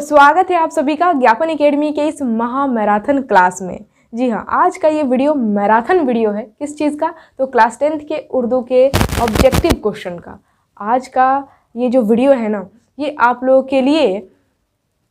स्वागत है आप सभी का ज्ञापन एकेडमी के इस महा मैराथन क्लास में जी हाँ आज का ये वीडियो मैराथन वीडियो है किस चीज़ का तो क्लास टेंथ के उर्दू के ऑब्जेक्टिव क्वेश्चन का आज का ये जो वीडियो है ना ये आप लोगों के लिए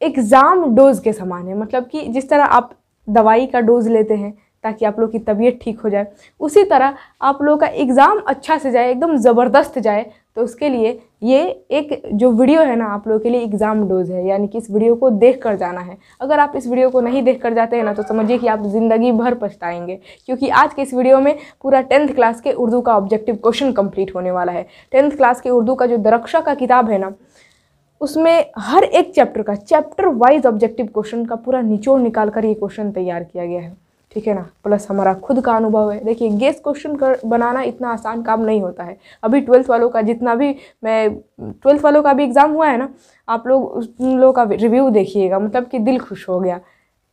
एग्ज़ाम डोज के समान है मतलब कि जिस तरह आप दवाई का डोज लेते हैं ताकि आप लोग की तबीयत ठीक हो जाए उसी तरह आप लोगों का एग्ज़ाम अच्छा से जाए एकदम ज़बरदस्त जाए तो उसके लिए ये एक जो वीडियो है ना आप लोगों के लिए एग्ज़ाम डोज है यानी कि इस वीडियो को देख कर जाना है अगर आप इस वीडियो को नहीं देख कर जाते हैं ना तो समझिए कि आप ज़िंदगी भर पछताएंगे क्योंकि आज के इस वीडियो में पूरा टेंथ क्लास के उर्दू का ऑब्जेक्टिव क्वेश्चन कम्प्लीट होने वाला है टेंथ क्लास के उर्दू का जो दरक्षा का किताब है ना उसमें हर एक चैप्टर का चैप्टर वाइज ऑब्जेक्टिव क्वेश्चन का पूरा निचोड़ निकाल कर ये क्वेश्चन तैयार किया गया है ठीक है ना प्लस हमारा खुद का अनुभव है देखिए गेस क्वेश्चन कर बनाना इतना आसान काम नहीं होता है अभी ट्वेल्थ वालों का जितना भी मैं ट्वेल्थ वालों का भी एग्ज़ाम हुआ है ना आप लोग उन लोगों का रिव्यू देखिएगा मतलब कि दिल खुश हो गया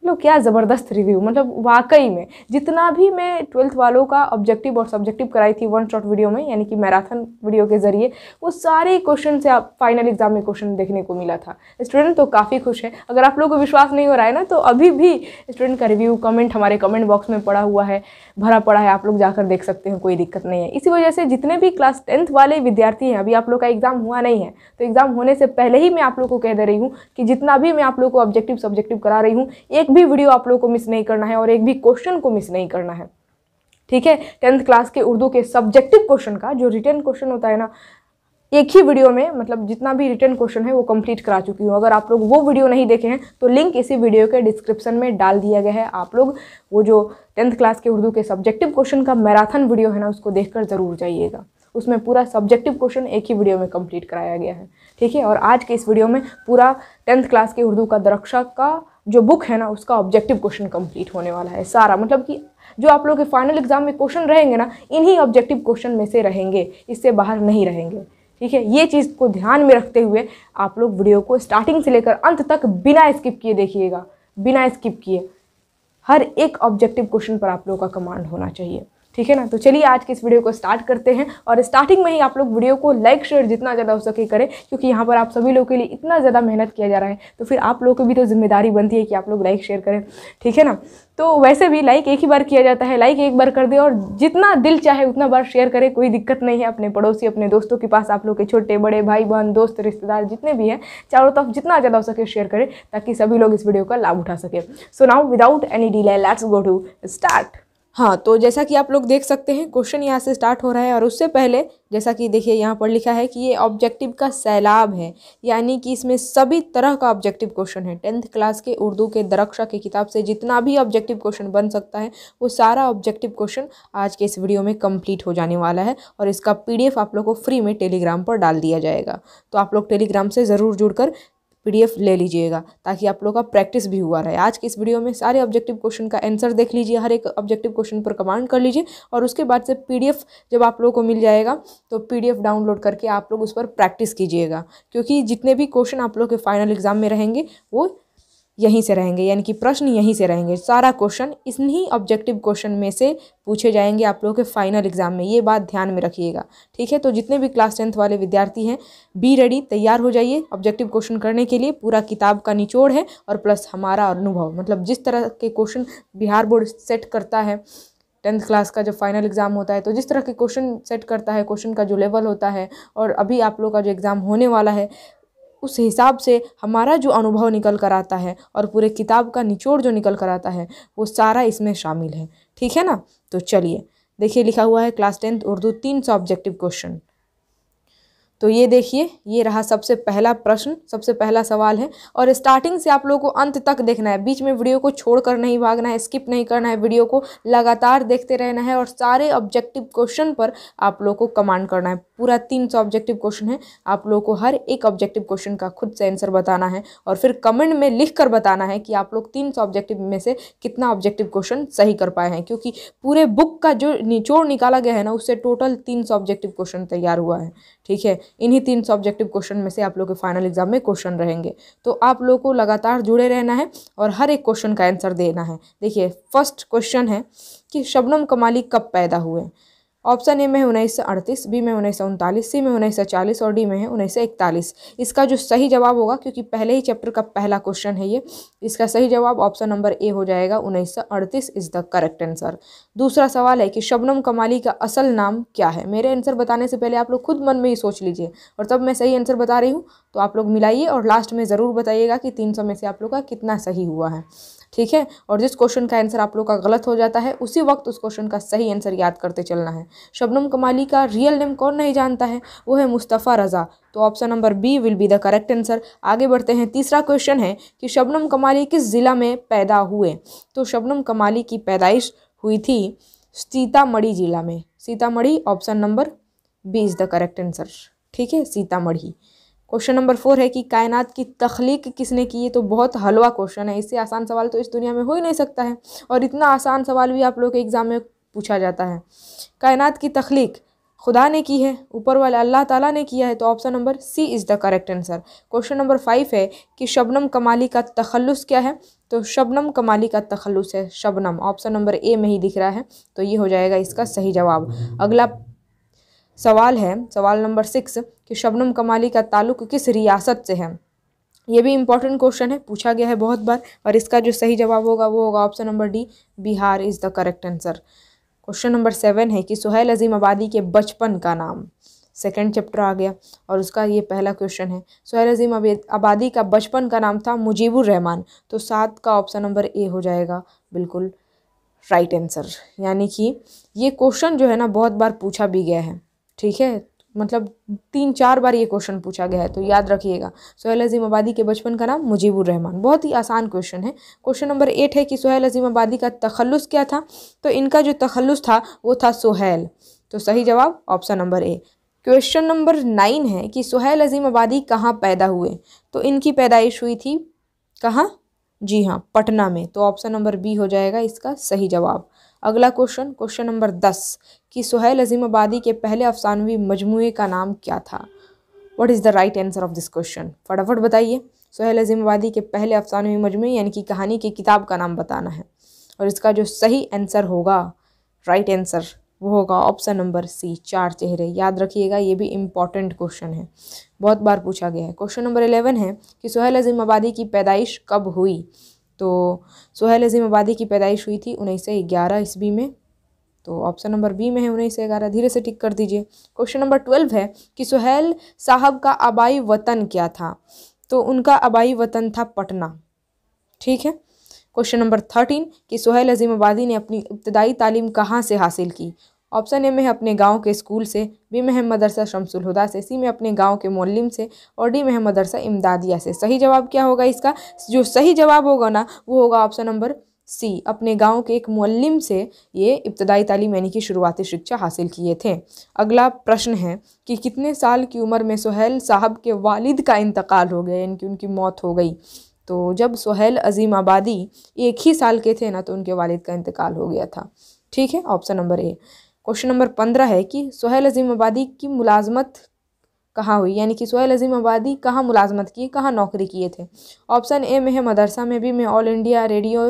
लो मतलब क्या ज़बरदस्त रिव्यू मतलब वाकई में जितना भी मैं ट्वेल्थ वालों का ऑब्जेक्टिव और सब्जेक्टिव कराई थी वन शॉट वीडियो में यानी कि मैराथन वीडियो के ज़रिए वो सारे क्वेश्चन से आप फाइनल एग्जाम में क्वेश्चन देखने को मिला था स्टूडेंट तो काफ़ी खुश है अगर आप लोगों को विश्वास नहीं हो रहा है ना तो अभी भी स्टूडेंट का रिव्यू कमेंट हमारे कमेंट बॉक्स में पड़ा हुआ है भरा पड़ा है आप लोग जाकर देख सकते हैं कोई दिक्कत नहीं है इसी वजह से जितने भी क्लास टेंथ वाले विद्यार्थी हैं अभी आप लोग का एग्ज़ाम हुआ नहीं है तो एग्ज़ाम होने से पहले ही मैं आप लोग को कह दे रही हूँ कि जितना भी मैं आप लोग को ऑब्जेक्टिव सब्जेक्टिव करा रही हूँ एक भी वीडियो आप लोगों को मिस नहीं करना है और एक भी क्वेश्चन को मिस नहीं करना है ठीक है टेंथ क्लास के उर्दू के सब्जेक्टिव क्वेश्चन का जो रिटर्न क्वेश्चन होता है ना एक ही वीडियो में मतलब जितना भी रिटर्न क्वेश्चन है वो कंप्लीट करा चुकी हूँ अगर आप लोग वो वीडियो नहीं देखे हैं तो लिंक इसी वीडियो के डिस्क्रिप्शन में डाल दिया गया है आप लोग वो जो टेंथ क्लास के उर्दू के सब्जेक्टिव क्वेश्चन का मैराथन वीडियो है ना उसको देखकर ज़रूर जाइएगा उसमें पूरा सब्जेक्टिव क्वेश्चन एक ही वीडियो में कंप्लीट कराया गया है ठीक है और आज के इस वीडियो में पूरा टेंथ क्लास के उर्दू का दरक्षा का जो बुक है ना उसका ऑब्जेक्टिव क्वेश्चन कंप्लीट होने वाला है सारा मतलब कि जो आप लोग के फाइनल एग्जाम में क्वेश्चन रहेंगे ना इन्हीं ऑब्जेक्टिव क्वेश्चन में से रहेंगे इससे बाहर नहीं रहेंगे ठीक है ये चीज़ को ध्यान में रखते हुए आप लोग वीडियो को स्टार्टिंग से लेकर अंत तक बिना स्किप किए देखिएगा बिना स्किप किए हर एक ऑब्जेक्टिव क्वेश्चन पर आप लोगों का कमांड होना चाहिए ठीक है ना तो चलिए आज के इस वीडियो को स्टार्ट करते हैं और स्टार्टिंग में ही आप लोग वीडियो को लाइक शेयर जितना ज़्यादा हो सके करें क्योंकि यहाँ पर आप सभी लोगों के लिए इतना ज़्यादा मेहनत किया जा रहा है तो फिर आप लोगों की भी तो जिम्मेदारी बनती है कि आप लोग लाइक शेयर करें ठीक है ना तो वैसे भी लाइक एक ही बार किया जाता है लाइक एक बार कर दे और जितना दिल चाहे उतना बार शेयर करें कोई दिक्कत नहीं है अपने पड़ोसी अपने दोस्तों के पास आप लोग के छोटे बड़े भाई बहन दोस्त रिश्तेदार जितने भी हैं चारों तरफ जितना ज़्यादा हो सके शेयर करें ताकि सभी लोग इस वीडियो का लाभ उठा सकें so now without any delay let's go to start हाँ तो जैसा कि आप लोग देख सकते हैं क्वेश्चन यहाँ से स्टार्ट हो रहा है और उससे पहले जैसा कि देखिए यहाँ पर लिखा है कि ये ऑब्जेक्टिव का सैलाब है यानी कि इसमें सभी तरह का ऑब्जेक्टिव क्वेश्चन है टेंथ क्लास के उर्दू के दरक्षा की किताब से जितना भी ऑब्जेक्टिव क्वेश्चन बन सकता है वो सारा ऑब्जेक्टिव क्वेश्चन आज के इस वीडियो में कम्प्लीट हो जाने वाला है और इसका पी आप लोग को फ्री में टेलीग्राम पर डाल दिया जाएगा तो आप लोग टेलीग्राम से ज़रूर जुड़कर पीडीएफ ले लीजिएगा ताकि आप लोग का प्रैक्टिस भी हुआ रहे आज के इस वीडियो में सारे ऑब्जेक्टिव क्वेश्चन का आंसर देख लीजिए हर एक ऑब्जेक्टिव क्वेश्चन पर कमांड कर लीजिए और उसके बाद से पीडीएफ जब आप लोगों को मिल जाएगा तो पीडीएफ डाउनलोड करके आप लोग उस पर प्रैक्टिस कीजिएगा क्योंकि जितने भी क्वेश्चन आप लोग के फाइनल एग्जाम में रहेंगे वो यहीं से रहेंगे यानी कि प्रश्न यहीं से रहेंगे सारा क्वेश्चन इन्हीं ऑब्जेक्टिव क्वेश्चन में से पूछे जाएंगे आप लोगों के फाइनल एग्जाम में ये बात ध्यान में रखिएगा ठीक है तो जितने भी क्लास टेंथ वाले विद्यार्थी हैं बी रेडी तैयार हो जाइए ऑब्जेक्टिव क्वेश्चन करने के लिए पूरा किताब का निचोड़ है और प्लस हमारा अनुभव मतलब जिस तरह के क्वेश्चन बिहार बोर्ड सेट करता है टेंथ क्लास का जब फाइनल एग्ज़ाम होता है तो जिस तरह के क्वेश्चन सेट करता है क्वेश्चन का जो लेवल होता है और अभी आप लोग का जो एग्ज़ाम होने वाला है उस हिसाब से हमारा जो अनुभव निकल कर आता है और पूरे किताब का निचोड़ जो निकल कर आता है वो सारा इसमें शामिल है ठीक है ना तो चलिए देखिए लिखा हुआ है क्लास टेंथ उर्दू तीन सौ ऑब्जेक्टिव क्वेश्चन तो ये देखिए ये रहा सबसे पहला प्रश्न सबसे पहला सवाल है और स्टार्टिंग से आप लोगों को अंत तक देखना है बीच में वीडियो को छोड़कर नहीं भागना है स्किप नहीं करना है वीडियो को लगातार देखते रहना है और सारे ऑब्जेक्टिव क्वेश्चन पर आप लोगों को कमांड करना है पूरा तीन सौ ऑब्जेक्टिव क्वेश्चन है आप लोगों को हर एक ऑब्जेक्टिव क्वेश्चन का खुद से आंसर बताना है और फिर कमेंट में लिख कर बताना है कि आप लोग तीन सौ ऑब्जेक्टिव में से कितना ऑब्जेक्टिव क्वेश्चन सही कर पाए हैं क्योंकि पूरे बुक का जो निचोड़ निकाला गया है ना उससे टोटल तीन सौ ऑब्जेक्टिव क्वेश्चन तैयार हुआ है ठीक है इन्हीं तीन सब्जेक्टिव क्वेश्चन में से आप लोग के फाइनल एग्जाम में क्वेश्चन रहेंगे तो आप लोग को लगातार जुड़े रहना है और हर एक क्वेश्चन का आंसर देना है देखिए फर्स्ट क्वेश्चन है कि शबनम कमाली कब पैदा हुए ऑप्शन ए में है उन्नीस सौ अड़तीस बी में उन्नीस सौ उनतालीस सी में उन्नीस सौ चालीस और डी में है उन्नीस सौ इकतालीस इसका जो सही जवाब होगा क्योंकि पहले ही चैप्टर का पहला क्वेश्चन है ये इसका सही जवाब ऑप्शन नंबर ए हो जाएगा उन्नीस सौ अड़तीस इज़ द करेक्ट आंसर दूसरा सवाल है कि शबनम कमाली का असल नाम क्या है मेरे आंसर बताने से पहले आप लोग खुद मन में ही सोच लीजिए और तब मैं सही आंसर बता रही हूँ तो आप लोग मिलाइए और लास्ट में ज़रूर बताइएगा कि तीन सौ में से आप लोग का कितना सही हुआ है ठीक है और जिस क्वेश्चन का आंसर आप लोग का गलत हो जाता है उसी वक्त उस क्वेश्चन का सही आंसर याद करते चलना है शबनम कमाली का रियल नेम कौन नहीं जानता है वो है मुस्तफ़ा रज़ा तो option number B will be the correct answer आगे बढ़ते हैं तीसरा क्वेश्चन है कि शबनम कमाली किस ज़िला में पैदा हुए तो शबनम कमाली की पैदाइश हुई थी सीतामढ़ी ज़िला में Sitamarhi option number B is the correct answer ठीक है सीतामढ़ी क्वेश्चन नंबर फोर है कि कायनात की तख्लीक किसने की है तो बहुत हलवा क्वेश्चन है इससे आसान सवाल तो इस दुनिया में हो ही नहीं सकता है और इतना आसान सवाल भी आप लोग के एग्ज़ाम में पूछा जाता है कायनात की तख्लीक खुदा ने की है ऊपर वाले अल्लाह ताला ने किया है तो option number C is the correct answer question number five है कि शबनम कमाली का तखलस क्या है तो शबनम कमाली का तखलस है शबनम ऑप्शन नंबर ए में ही दिख रहा है तो ये हो जाएगा इसका सही जवाब अगला सवाल है सवाल नंबर सिक्स कि शबनम कमाली का ताल्लुक किस रियासत से है ये भी इम्पोर्टेंट क्वेश्चन है पूछा गया है बहुत बार और इसका जो सही जवाब होगा वो होगा option number D Bihar is the correct answer question number seven है कि सुहेल अजीम आबादी के बचपन का नाम सेकेंड चैप्टर आ गया और उसका ये पहला क्वेश्चन है सुहेल अजीम आबादी का बचपन का नाम था मुजीबुर रहमान तो सात का ऑप्शन नंबर ए हो जाएगा बिल्कुल राइट आंसर यानी कि ये क्वेश्चन जो है ना बहुत बार पूछा भी गया है ठीक है मतलब तीन चार बार ये क्वेश्चन पूछा गया है तो याद रखिएगा सोहेल अजीम आबादी के बचपन का नाम मुजीबुर रहमान बहुत ही आसान क्वेश्चन है क्वेश्चन नंबर एट है कि सोहेल अजीम आबादी का तखलुस क्या था तो इनका जो तखलुस था वो था सोहेल तो सही जवाब option number A question number nine है कि सोहेल अजीम आबादी कहाँ पैदा हुए तो इनकी पैदाइश हुई थी कहाँ जी हाँ पटना में तो ऑप्शन नंबर बी हो जाएगा इसका सही जवाब अगला क्वेश्चन क्वेश्चन नंबर दस कि सुहेल आबादी के पहले अफसानवी मजमू का नाम क्या था what is the right answer of this question फटाफट बताइए सुहेल आबादी के पहले अफसानवी मजमू यानी कि कहानी की किताब का नाम बताना है और इसका जो सही आंसर होगा राइट आंसर वो होगा ऑप्शन नंबर सी चार चेहरे याद रखिएगा ये भी इम्पॉर्टेंट क्वेश्चन है बहुत बार पूछा गया है क्वेश्चन नंबर एलेवन है कि सुहेल आबादी की पैदाइश कब हुई तो सोहेल अजीम आबादी की पैदाइश हुई थी उन्नीस सौ ग्यारह ईस्वी में तो ऑप्शन नंबर बी में है उन्नीस सौ ग्यारह धीरे से टिक कर दीजिए क्वेश्चन नंबर ट्वेल्व है कि सोहेल साहब का आबाई वतन क्या था तो उनका आबाई वतन था पटना ठीक है क्वेश्चन नंबर थर्टीन कि सोहेल अजीम आबादी ने अपनी इब्तदाई तालीम कहाँ से हासिल की ऑप्शन ए में है अपने गांव के स्कूल से बी में है मदरसा शमसुल हुदा से सी में अपने गांव के मोलिम से और डी में है मदरसा इमदादिया से सही जवाब क्या होगा इसका जो सही जवाब होगा ना वो होगा ऑप्शन नंबर सी अपने गांव के एक मोलिम से ये इब्तदाई तालीम यानी कि शुरुआती शिक्षा हासिल किए थे अगला प्रश्न है कि कितने साल की उम्र में सहेल साहब के वालिद का इंतकाल हो गया यानी कि उनकी मौत हो गई तो जब सहेल अजीम आबादी एक ही साल के थे ना तो उनके वालिद का इंतकाल हो गया था ठीक है option number A question number पंद्रह है कि सोहेल अजीम आबादी की मुलाजमत कहाँ हुई यानी कि सोहेल अजीम आबादी कहाँ मुलाजमत की कहाँ नौकरी किए थे ऑप्शन ए में है मदरसा में भी मैं ऑल इंडिया रेडियो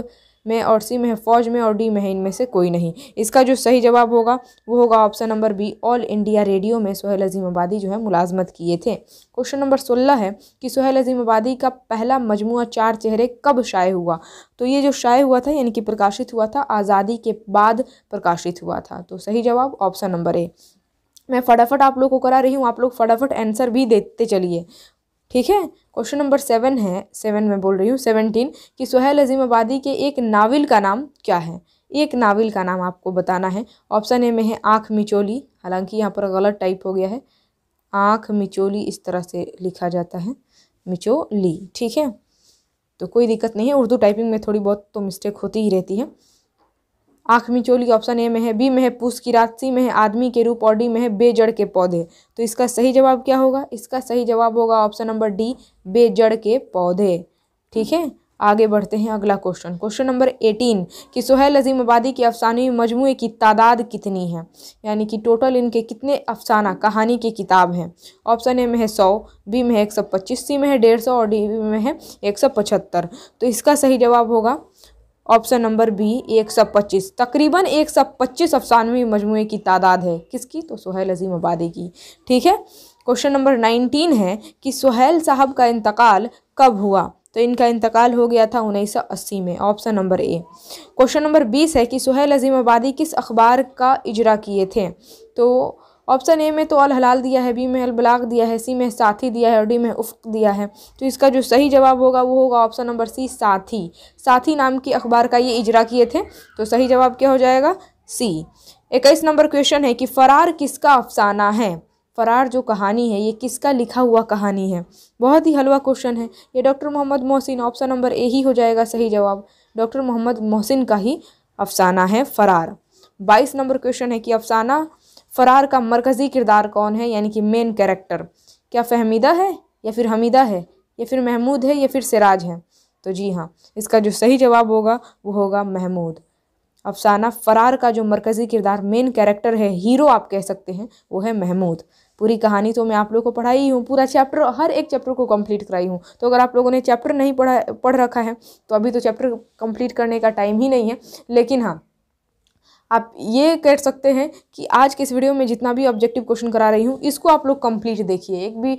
में और सी में है फ़ौज में और डी में है इनमें से कोई नहीं इसका जो सही जवाब होगा वो होगा option number B All India Radio में सोहेल अजीम आबादी जो है मुलाजमत किए थे क्वेश्चन नंबर सोलह है कि सोहेल अजीम आबादी का पहला मजमू चार चेहरे कब शाये हुआ तो ये जो शाये हुआ था यानी कि प्रकाशित हुआ था आज़ादी के बाद प्रकाशित हुआ था तो सही जवाब ऑप्शन नंबर ए मैं फटाफट आप लोग को करा रही हूँ आप लोग फटाफट आंसर भी देते चलिए ठीक है क्वेश्चन नंबर सेवन है सेवन में बोल रही हूँ सेवनटीन कि सुहेल अजीम आबादी के एक नावल का नाम क्या है एक नावल का नाम आपको बताना है ऑप्शन ए में है आँख मिचोली हालांकि यहाँ पर गलत टाइप हो गया है आँख मिचोली इस तरह से लिखा जाता है मिचोली ठीक है तो कोई दिक्कत नहीं है उर्दू टाइपिंग में थोड़ी बहुत तो मिस्टेक होती ही रहती है आँख मिचोली ऑप्शन ए में है बी में है पुष की रात सी में है आदमी के रूप और डी में है बेजड़ के पौधे तो इसका सही जवाब क्या होगा इसका सही जवाब होगा ऑप्शन नंबर डी बेजड़ के पौधे ठीक है आगे बढ़ते हैं अगला क्वेश्चन क्वेश्चन नंबर एटीन कि सोहेल अजीम आबादी के अफसानी मजमू की तादाद कितनी है यानी कि टोटल इनके कितने अफसाना कहानी की किताब हैं ऑप्शन ए में है सौ बी में है एक सौ पच्चीस सी में है डेढ़ सौ और डी में है एक सौ पचहत्तर तो इसका सही जवाब होगा ऑप्शन नंबर बी एक सौ पच्चीस तकरीबन एक सौ पच्चीस अफसानवी मजमू की तादाद है किसकी तो सुहेल अजीम आबादी की ठीक है क्वेश्चन नंबर नाइनटीन है कि सुहेल साहब का इंतकाल कब हुआ तो इनका इंतकाल हो गया था उन्नीस में option number A question number बीस है कि सुहेल अजीम आबादी किस अखबार का इजरा किए थे तो ऑप्शन ए में तो अल हलाल दिया है बी में अल बलाग दिया है सी में साथी दिया है और डी में उफ्क दिया है तो इसका जो सही जवाब होगा वो होगा ऑप्शन नंबर सी साथी साथी नाम की अखबार का ये इजरा किए थे तो सही जवाब क्या हो जाएगा सी इक्कीस नंबर क्वेश्चन है कि फ़रार किसका अफसाना है फ़रार जो कहानी है ये किसका लिखा हुआ कहानी है बहुत ही हलवा क्वेश्चन है ये doctor Mohammad Mohsin option number A ही हो जाएगा सही जवाब डॉक्टर मोहम्मद मोहसिन का ही अफसाना है फ़रार बाईस नंबर क्वेश्चन है कि अफसाना फ़रार का मरकज़ी किरदार कौन है यानी कि मेन कैरेक्टर क्या फहमीदा है या फिर हमीदा है या फिर महमूद है या फिर सिराज है तो जी हाँ इसका जो सही जवाब होगा वो होगा महमूद अफसाना फ़रार का जो मरकज़ी किरदार मेन कैरेक्टर है हीरो आप कह सकते हैं वो है महमूद पूरी कहानी तो मैं आप लोगों को पढ़ाई ही हूँ पूरा चैप्टर हर एक चैप्टर को कंप्लीट कराई हूँ तो अगर आप लोगों ने चैप्टर नहीं पढ़ा पढ़ रखा है तो अभी तो चैप्टर कंप्लीट करने का टाइम ही नहीं है लेकिन हाँ आप ये कह सकते हैं कि आज के इस वीडियो में जितना भी ऑब्जेक्टिव क्वेश्चन करा रही हूँ इसको आप लोग कंप्लीट देखिए एक भी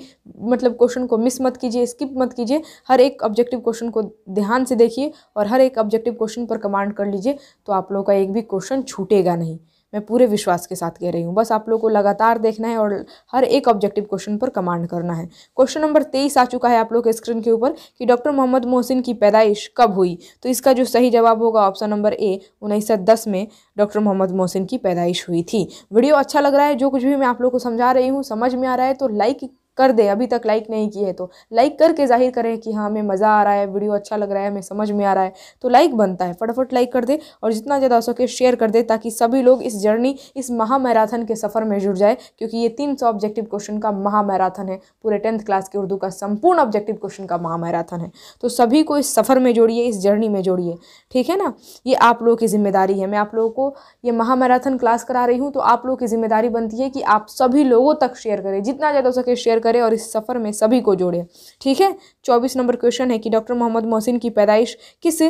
मतलब क्वेश्चन को मिस मत कीजिए स्किप मत कीजिए हर एक ऑब्जेक्टिव क्वेश्चन को ध्यान से देखिए और हर एक ऑब्जेक्टिव क्वेश्चन पर कमांड कर लीजिए तो आप लोग का एक भी क्वेश्चन छूटेगा नहीं मैं पूरे विश्वास के साथ कह रही हूँ बस आप लोग को लगातार देखना है और हर एक ऑब्जेक्टिव क्वेश्चन पर कमांड करना है क्वेश्चन नंबर तेईस आ चुका है आप लोग के स्क्रीन के ऊपर कि डॉक्टर मोहम्मद मोहसिन की पैदाइश कब हुई तो इसका जो सही जवाब होगा ऑप्शन नंबर ए उन्नीस में डॉक्टर मोहम्मद मोहसिन की पैदाइश हुई थी वीडियो अच्छा लग रहा है जो कुछ भी मैं आप लोग को समझा रही हूँ समझ में आ रहा है तो लाइक कर दे अभी तक लाइक नहीं किए तो लाइक करके जाहिर करें कि हाँ हमें मज़ा आ रहा है वीडियो अच्छा लग रहा है हमें समझ में आ रहा है तो लाइक बनता है फटाफट लाइक कर दे और जितना ज़्यादा हो सके शेयर कर दे ताकि सभी लोग इस जर्नी इस महामैराथन के सफ़र में जुड़ जाए क्योंकि ये तीन सौ ऑब्जेक्टिव क्वेश्चन का महामैराथन है पूरे टेंथ क्लास के उर्दू का संपूर्ण ऑब्जेक्टिव क्वेश्चन का महामैराथन है तो सभी को इस सफ़र में जोड़िए इस जर्नी में जोड़िए ठीक है ना ये आप लोगों की जिम्मेदारी है मैं आप लोगों को ये महामैराथन क्लास करा रही हूँ तो आप लोगों की जिम्मेदारी बनती है कि आप सभी लोगों तक शेयर करें जितना ज़्यादा हो सके शेयर करें और इस सफ़र में सभी को जोड़े ठीक है चौबीस नंबर क्वेश्चन है कि डॉक्टर मोहम्मद मोहसिन की पैदाइश किस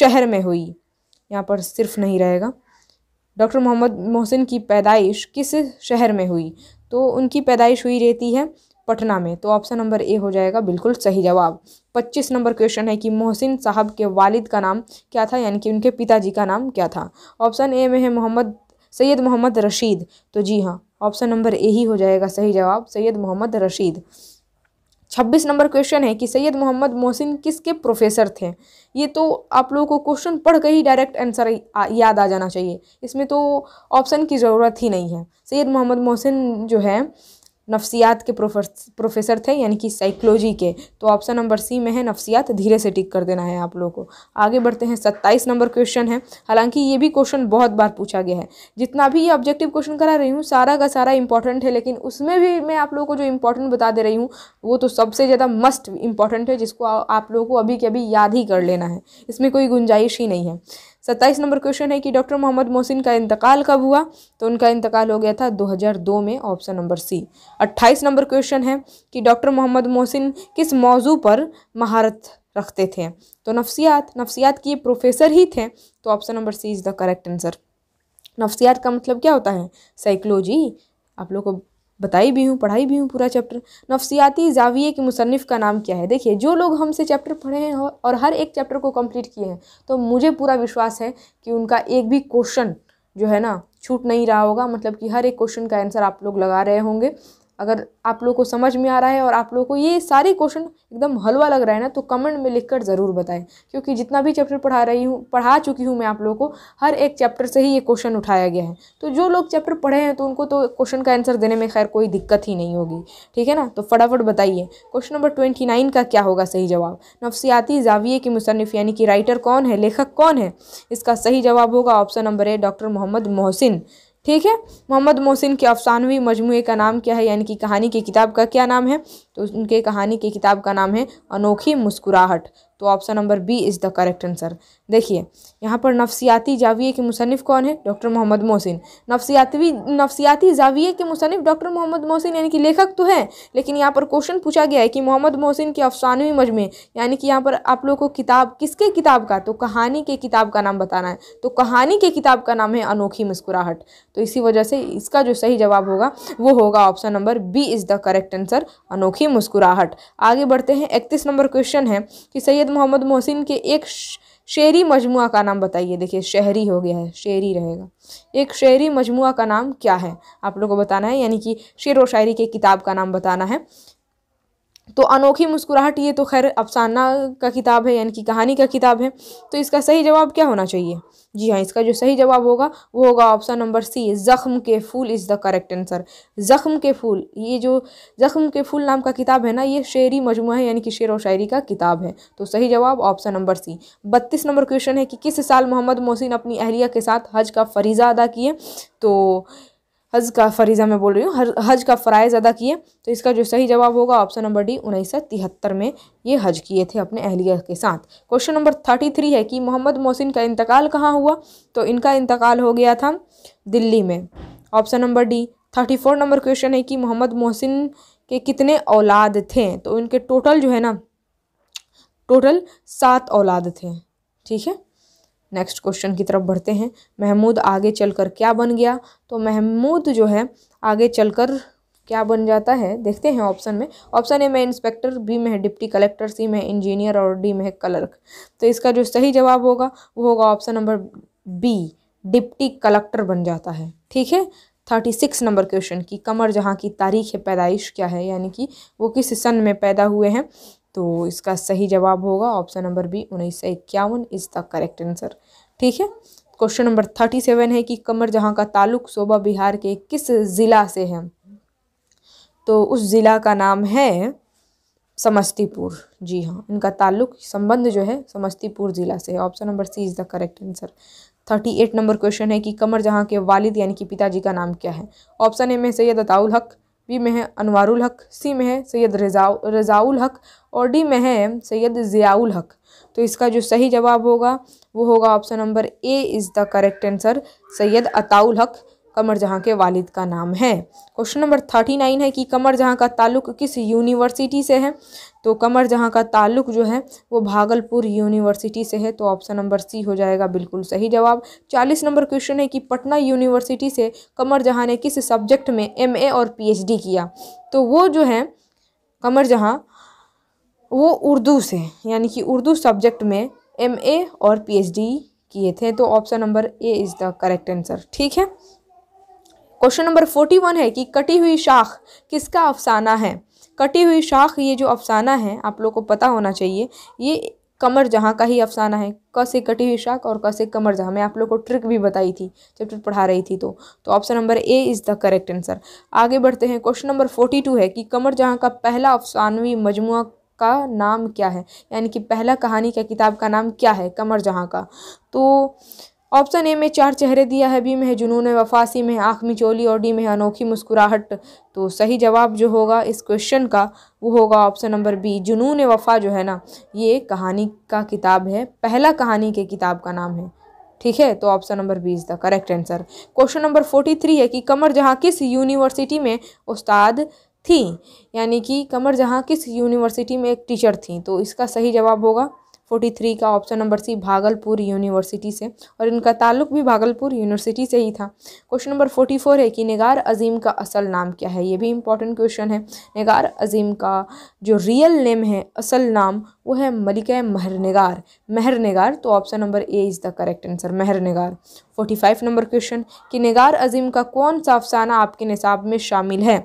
शहर में हुई यहाँ पर सिर्फ नहीं रहेगा डॉक्टर मोहम्मद मोहसिन की पैदाइश किस शहर में हुई तो उनकी पैदाइश हुई रहती है पटना में तो ऑप्शन नंबर ए हो जाएगा बिल्कुल सही जवाब पच्चीस नंबर क्वेश्चन है कि मोहसिन साहब के वालिद का नाम क्या था यानी कि उनके पिताजी का नाम क्या था ऑप्शन ए में है मोहम्मद सैयद मोहम्मद रशीद तो जी हाँ ऑप्शन नंबर ए ही हो जाएगा सही जवाब सैयद मोहम्मद रशीद छब्बीस नंबर क्वेश्चन है कि सैयद मोहम्मद मोहसिन किसके प्रोफेसर थे ये तो आप लोगों को क्वेश्चन पढ़ के ही डायरेक्ट आंसर याद आ जाना चाहिए इसमें तो ऑप्शन की ज़रूरत ही नहीं है सैयद मोहम्मद मोहसिन जो है नफसियात के प्रोफेसर थे यानी कि साइकोलॉजी के तो ऑप्शन नंबर सी में है नफसियात धीरे से टिक कर देना है आप लोगों को आगे बढ़ते हैं सत्ताईस नंबर क्वेश्चन है हालांकि ये भी क्वेश्चन बहुत बार पूछा गया है जितना भी ये ऑब्जेक्टिव क्वेश्चन करा रही हूँ सारा का सारा इंपॉर्टेंट है लेकिन उसमें भी मैं आप लोगों को जो इंपॉर्टेंट बता दे रही हूँ वो तो सबसे ज़्यादा मस्ट इंपॉर्टेंट है जिसको आप लोगों को अभी के अभी याद ही कर लेना है इसमें कोई गुंजाइश ही नहीं है सत्ताईस नंबर क्वेश्चन है कि डॉक्टर मोहम्मद मोहसिन का इंतकाल कब हुआ तो उनका इंतकाल हो गया था 2002 में ऑप्शन नंबर सी अट्ठाईस नंबर क्वेश्चन है कि डॉक्टर मोहम्मद मोहसिन किस मौजू पर महारत रखते थे तो नफ्सियात नफ्सियात की प्रोफेसर ही थे तो option number C is the correct answer नफ्सियात का मतलब क्या होता है साइकोलॉजी आप लोग को बताई भी हूँ पढ़ाई भी हूँ पूरा चैप्टर नफसियाती जाविये के मुसनफ़ का नाम क्या है देखिए जो लोग हमसे चैप्टर पढ़े हैं और हर एक चैप्टर को कंप्लीट किए हैं तो मुझे पूरा विश्वास है कि उनका एक भी क्वेश्चन जो है ना छूट नहीं रहा होगा मतलब कि हर एक क्वेश्चन का आंसर आप लोग लगा रहे होंगे अगर आप लोग को समझ में आ रहा है और आप लोग को ये सारे क्वेश्चन एकदम हलवा लग रहा है ना तो कमेंट में लिखकर ज़रूर बताएं क्योंकि जितना भी चैप्टर पढ़ा रही हूँ पढ़ा चुकी हूँ मैं आप लोगों को हर एक चैप्टर से ही ये क्वेश्चन उठाया गया है तो जो लोग चैप्टर पढ़े हैं तो उनको तो क्वेश्चन का आंसर देने में खैर कोई दिक्कत ही नहीं होगी ठीक है ना तो फटाफट बताइए क्वेश्चन नंबर ट्वेंटी नाइन का क्या होगा सही जवाब नफसियाती जाविये के मुसनफ़ यानी कि राइटर कौन है लेखक कौन है इसका सही जवाब होगा option number A doctor Mohammad Mohsin ठीक है मोहम्मद मोहसिन के अफसानवी मजमू का नाम क्या है यानी कि कहानी की किताब का क्या नाम है तो उनके कहानी की किताब का नाम है अनोखी मुस्कुराहट तो option number B is the correct answer देखिए यहाँ पर नफसियाती जाविए के मुसनफ़ कौन है डॉक्टर मोहम्मद मोहसिन नफसियातवी नफसियाती जाविए के मुसनफ़ डॉक्टर मोहम्मद मोहसिन यानी कि लेखक तो हैं लेकिन यहाँ पर क्वेश्चन पूछा गया है कि मोहम्मद मोहसिन के अफसानवी मजमे यानी कि यहाँ पर आप लोग को किताब किसके किताब का तो कहानी के किताब का नाम बताना है तो कहानी के किताब का नाम है अनोखी मुस्कुराहट तो इसी वजह से इसका जो सही जवाब होगा वो होगा option number B is the correct answer अनोखी मुस्कुराहट आगे बढ़ते हैं इकतीस नंबर क्वेश्चन है कि सैयद मोहम्मद मोहसिन के एक शेरी मजमुआ का नाम बताइए देखिए शहरी हो गया है शेरी रहेगा एक शेरी मजमु का नाम क्या है आप लोगों को बताना है यानी कि शेर व शायरी के किताब का नाम बताना है तो अनोखी मुस्कुराहट ये तो खैर अफसाना का किताब है यानी कि कहानी का किताब है तो इसका सही जवाब क्या होना चाहिए जी हाँ इसका जो सही जवाब होगा वो होगा ऑप्शन नंबर सी ज़ख्म के फूल इज़ द करेक्ट आंसर ज़ख्म के फूल ये जो ज़ख्म के फूल नाम का किताब है ना ये शेरी मजमू है यानी कि शेर व शायरी का किताब है तो सही जवाब ऑप्शन नंबर सी बत्तीस नंबर क्वेश्चन है कि किस साल मोहम्मद मोहसिन अपनी अहलिया के साथ हज का फरीज़ा अदा किए तो हज का फरीज़ा मैं बोल रही हूँ हज का फ़राइज़ अदा किए तो इसका जो सही जवाब होगा ऑप्शन नंबर डी उन्नीस सौ तिहत्तर में ये हज किए थे अपने अहलिया के साथ क्वेश्चन नंबर थर्टी थ्री है कि मोहम्मद मोहसिन का इंतकाल कहाँ हुआ तो इनका इंतकाल हो गया था दिल्ली में option number D thirty four number question है कि मोहम्मद मोहसिन के कितने औलाद थे तो इनके टोटल जो है ना टोटल सात औलाद थे ठीक है नेक्स्ट क्वेश्चन की तरफ बढ़ते हैं महमूद आगे चलकर क्या बन गया तो महमूद जो है आगे चलकर क्या बन जाता है देखते हैं ऑप्शन में ऑप्शन ए में इंस्पेक्टर बी में है डिप्टी कलेक्टर सी में इंजीनियर और डी में कलर्क तो इसका जो सही जवाब होगा वो होगा option number B deputy collector बन जाता है ठीक है थर्टी सिक्स नंबर क्वेश्चन की कमर जहाँ की तारीख पैदाइश क्या है यानी कि वो किस सन में पैदा हुए हैं तो इसका सही जवाब होगा ऑप्शन नंबर बी उन्नीस सौ इक्यावन इज द करेक्ट आंसर ठीक है क्वेश्चन नंबर थर्टी सेवन है कि कमर जहाँ का ताल्लुक शोभा बिहार के किस ज़िला से है तो उस ज़िला का नाम है समस्तीपुर जी हाँ इनका ताल्लुक संबंध जो है समस्तीपुर ज़िला से है option number C is the correct answer thirty eight number question है कि कमर जहाँ के वालिद यानी कि पिताजी का नाम क्या है ऑप्शन ए में सैयद अताउल हक बी में है अनवारुल हक सी में है सैयद रजाउ रजाउल हक और डी में है सैयद ज़ियाउल हक तो इसका जो सही जवाब होगा वो होगा option number A is the correct answer Syed Ataul Haq Qamar जहाँ के वालिद का नाम है क्वेश्चन नंबर थर्टी नाइन है कि कमर जहाँ का ताल्लुक किस यूनिवर्सिटी से है तो कमर जहाँ का ताल्लुक जो है वो भागलपुर यूनिवर्सिटी से है तो ऑप्शन नंबर सी हो जाएगा बिल्कुल सही जवाब चालीस नंबर क्वेश्चन है कि पटना यूनिवर्सिटी से कमर जहाँ ने किस सब्जेक्ट में एम और पी किया तो वो जो है कमर जहाँ वो उर्दू से यानी कि उर्दू सब्जेक्ट में एम और पी किए थे तो option number A is the correct answer ठीक है क्वेश्चन नंबर फोर्टी वन है कि कटी हुई शाख किसका अफसाना है कटी हुई शाख ये जो अफसाना है आप लोग को पता होना चाहिए ये कमर जहाँ का ही अफसाना है क से कटी हुई शाख और क से कमर जहाँ मैं आप लोग को ट्रिक भी बताई थी चैप्टर पढ़ा रही थी तो तो option number A is the correct answer आगे बढ़ते हैं क्वेश्चन नंबर फोर्टी टू है कि कमर जहाँ का पहला अफसानवी मजमु का नाम क्या है यानी कि पहला कहानी का किताब का नाम क्या है कमर जहाँ का तो ऑप्शन ए में चार चेहरे दिया है बी में है जुनून है वफासी में आँख में चोली और डी में है अनोखी मुस्कुराहट तो सही जवाब जो होगा इस क्वेश्चन का वो होगा ऑप्शन नंबर बी जुनून वफा जो है ना ये कहानी का किताब है पहला कहानी के किताब का नाम है ठीक है तो option number B is the correct answer question number forty three है कि कमर जहाँ किस यूनिवर्सिटी में उस्ताद थी यानी कि कमर जहाँ किस यूनिवर्सिटी में एक टीचर थी तो इसका सही जवाब होगा फोर्टी थ्री का option number C Bhagalpur university से और इनका ताल्लुक भी भागलपुर यूनिवर्सिटी से ही था क्वेश्चन नंबर फोर्टी फोर है कि निगार अजीम का असल नाम क्या है ये भी इंपॉर्टेंट क्वेश्चन है निगार अजीम का जो रियल नेम है असल नाम वो है मलिका महर निगार महर निगार तो option number A is the correct answer Mehr Nigar forty five number question कि निगार अजीम का कौन सा अफसाना आपके निसाब में शामिल है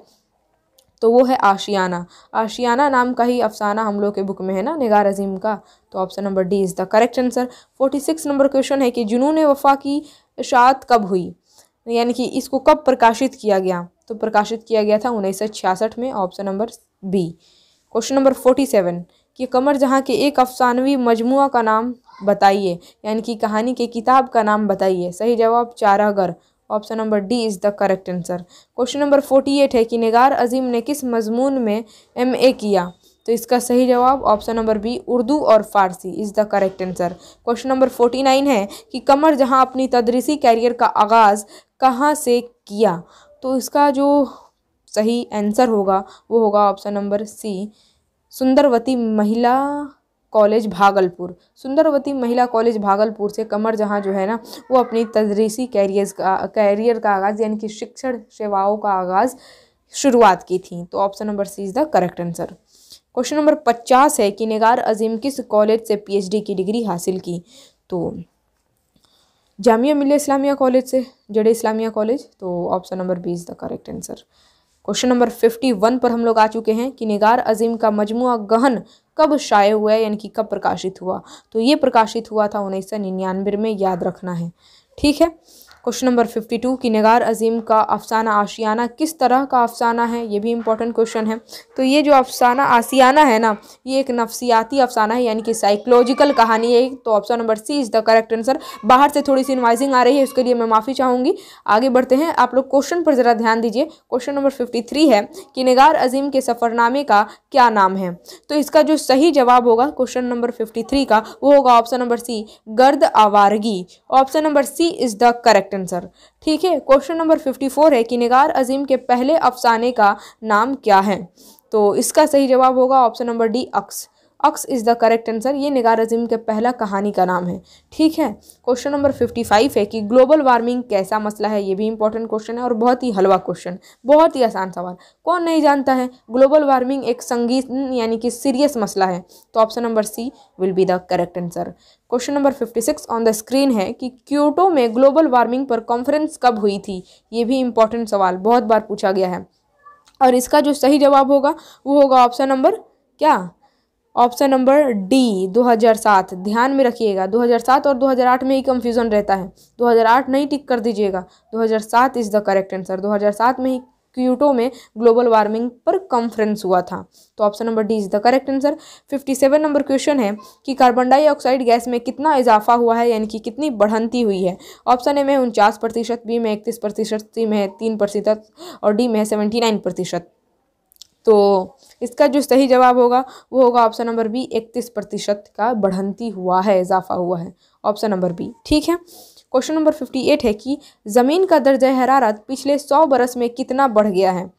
तो वो है आशियाना आशियाना नाम का ही अफसाना हम लोग के बुक में है ना निगार अजीम का तो option number D is the correct answer forty six number question है कि जुनून वफा की इशात कब हुई यानी कि इसको कब प्रकाशित किया गया तो प्रकाशित किया गया था उन्नीस सौ छियासठ में option number B question number forty seven कि कमर जहाँ के एक अफसानवी मजमु का नाम बताइए यानी कि कहानी के किताब का नाम बताइए सही जवाब चारागर option number D is the correct answer question number forty eight है कि निगार अजीम ने किस मजमून में एम ए किया तो इसका सही जवाब ऑप्शन नंबर बी उर्दू और Farsi is the correct answer question number forty nine है कि कमर जहां अपनी तदरीसी कैरियर का आगाज़ कहाँ से किया तो इसका जो सही आंसर होगा वो होगा ऑप्शन नंबर सी सुंदरवती महिला कॉलेज भागलपुर सुंदरवती महिला कॉलेज भागलपुर से कमर जहाँ जो है ना वो अपनी तदरीसी कैरियर्स का कैरियर का आगाज़ यानी कि शिक्षण सेवाओं का आगाज़ शुरुआत की थी तो option number C is the correct answer question number पचास है कि निगार अजीम किस कॉलेज से पीएचडी की डिग्री हासिल की तो जामिया मिल्ल इस्लामिया कॉलेज से जड़े इस्लामिया कॉलेज तो option number B is the correct answer question number fifty one पर हम लोग आ चुके हैं कि निगार अजीम का मजमु गहन कब शाये हुआ है यानी कि कब प्रकाशित हुआ तो ये प्रकाशित हुआ था उन्नीस सौ निन्यानवे में याद रखना है ठीक है क्वेश्चन नंबर फिफ्टी टू कि नगार अजीम का अफसाना आशियाना किस तरह का अफसाना है ये भी इंपॉर्टेंट क्वेश्चन है तो ये जो अफसाना आशियाना है ना ये एक नफसियाती अफसाना है यानी कि साइकोलॉजिकल कहानी है तो option number C is the correct answer बाहर से थोड़ी सी इन्वाइजिंग आ रही है उसके लिए मैं माफ़ी चाहूँगी आगे बढ़ते हैं आप लोग क्वेश्चन पर ज़रा ध्यान दीजिए क्वेश्चन नंबर फिफ्टी थ्री है कि नगार अजीम के सफ़रनामे का क्या नाम है तो इसका जो सही जवाब होगा क्वेश्चन नंबर फिफ्टी थ्री का वो होगा ऑप्शन नंबर सी गर्द आवारगी option number C is the correct correct answer ठीक है क्वेश्चन नंबर फिफ्टी फोर है कि निगार अजीम के पहले अफसाने का नाम क्या है तो इसका सही जवाब होगा ऑप्शन नंबर डी अक्स अक्स इज़ द करेक्ट आंसर ये निगार अजीम के पहला कहानी का नाम है ठीक है क्वेश्चन नंबर फिफ्टी फाइव है कि ग्लोबल वार्मिंग कैसा मसला है ये भी इंपॉर्टेंट क्वेश्चन है और बहुत ही हलवा क्वेश्चन बहुत ही आसान सवाल कौन नहीं जानता है ग्लोबल वार्मिंग एक संगीन यानी कि सीरियस मसला है तो option number C will be the correct answer question number fifty six on the screen है कि क्योटो में ग्लोबल वार्मिंग पर कॉन्फ्रेंस कब हुई थी ये भी इंपॉर्टेंट सवाल बहुत बार पूछा गया है और इसका जो सही जवाब होगा वो होगा ऑप्शन नंबर क्या ऑप्शन नंबर डी 2007 ध्यान में रखिएगा 2007 और 2008 में ही कंफ्यूजन रहता है 2008 नहीं टिक कर दीजिएगा 2007 इज़ द करेक्ट आंसर 2007 में ही क्यूटो में ग्लोबल वार्मिंग पर कॉन्फ्रेंस हुआ था तो option number D is the correct answer 57 number question है कि कार्बन डाइऑक्साइड गैस में कितना इजाफा हुआ है यानी कि कितनी बढ़ंती हुई है ऑप्शन ए में उनचास प्रतिशत बी में इकतीस प्रतिशत सी में तीन प्रतिशत और डी में सेवेंटी नाइन प्रतिशत तो इसका जो सही जवाब होगा वो होगा ऑप्शन नंबर बी इकतीस प्रतिशत का बढ़ती हुआ है इजाफा हुआ है ऑप्शन नंबर बी ठीक है क्वेश्चन नंबर फिफ्टी एट है कि ज़मीन का दर्ज हरारत पिछले सौ बरस में कितना बढ़ गया है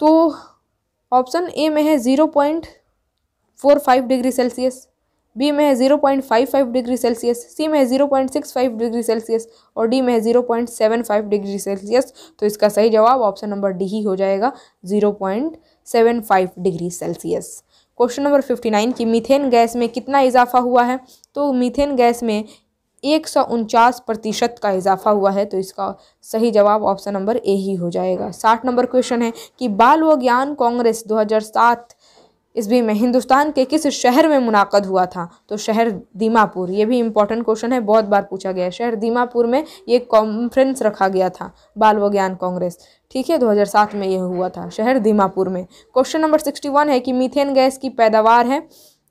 तो ऑप्शन ए में है zero point four five degree Celsius B में है zero point five five degree Celsius C में है zero point six five degree Celsius और डी में है zero point seven five degree Celsius तो इसका सही जवाब ऑप्शन नंबर डी ही हो जाएगा zero point seven five degree Celsius question number fifty nine की मीथेन गैस में कितना इजाफा हुआ है तो मीथेन गैस में एक सौ उनचास प्रतिशत का इजाफा हुआ है तो इसका सही जवाब ऑप्शन नंबर ए ही हो जाएगा साठ नंबर क्वेश्चन है कि बाल व ज्ञान कांग्रेस सात इस बीच में हिंदुस्तान के किस शहर में मुनाकद हुआ था तो शहर दीमापुर ये भी इंपॉर्टेंट क्वेश्चन है बहुत बार पूछा गया है शहर दीमापुर में ये कॉन्फ्रेंस रखा गया था बाल विज्ञान कांग्रेस ठीक है 2007 में यह हुआ था शहर दीमापुर में क्वेश्चन नंबर 61 है कि मीथेन गैस की पैदावार है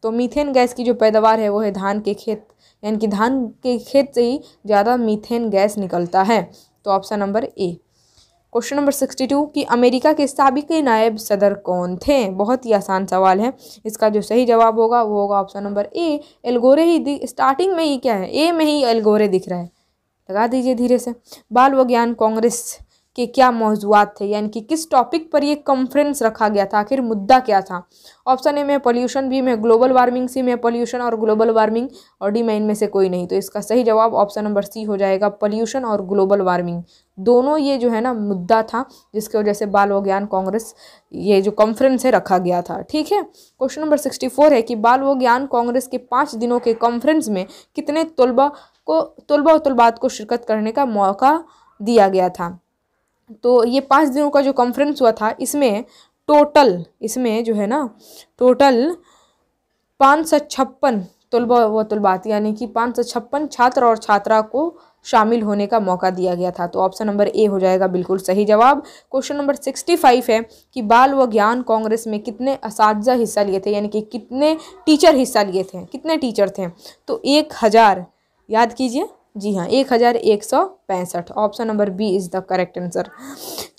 तो मीथेन गैस की जो पैदावार है वो है धान के खेत यानी कि धान के खेत से ही ज़्यादा मीथेन गैस निकलता है तो option number A question number sixty two कि अमेरिका के सबक नायब सदर कौन थे बहुत ही आसान सवाल है इसका जो सही जवाब होगा वो होगा ऑप्शन नंबर ए एलगोरे ही स्टार्टिंग में ही क्या है ए में ही एलगोरे दिख रहा है लगा दीजिए धीरे से बाल विज्ञान कांग्रेस के क्या मौजूद थे यानी कि किस टॉपिक पर ये कॉन्फ्रेंस रखा गया था आखिर मुद्दा क्या था ऑप्शन ए में पोल्यूशन बी में ग्लोबल वार्मिंग सी में पोल्यूशन और ग्लोबल वार्मिंग और डी में इनमें से कोई नहीं तो इसका सही जवाब ऑप्शन नंबर सी हो जाएगा पोल्यूशन और ग्लोबल वार्मिंग दोनों ये जो है ना मुद्दा था जिसकी वजह से बाल विज्ञान कांग्रेस ये जो कॉन्फ्रेंस है रखा गया था ठीक है क्वेश्चन नंबर सिक्सटी फोर है कि बाल विज्ञान कांग्रेस के पाँच दिनों के कॉन्फ्रेंस में कितने तलबा को तलबा और तलबात को शिरकत करने का मौका दिया गया था तो ये पाँच दिनों का जो कॉन्फ्रेंस हुआ था इसमें टोटल इसमें जो है ना टोटल पाँच सौ छप्पन तलबा व तलबात यानी कि पाँच सौ छप्पन छात्र और छात्रा को शामिल होने का मौका दिया गया था तो ऑप्शन नंबर ए हो जाएगा बिल्कुल सही जवाब क्वेश्चन नंबर सिक्सटी फाइव है कि बाल व ज्ञान कांग्रेस में कितने इस हिस्सा लिए थे यानी कि कितने टीचर हिस्सा लिए थे कितने टीचर थे तो एक हज़ार याद कीजिए जी हाँ एक हज़ार एक सौ पैंसठ option number B is the correct answer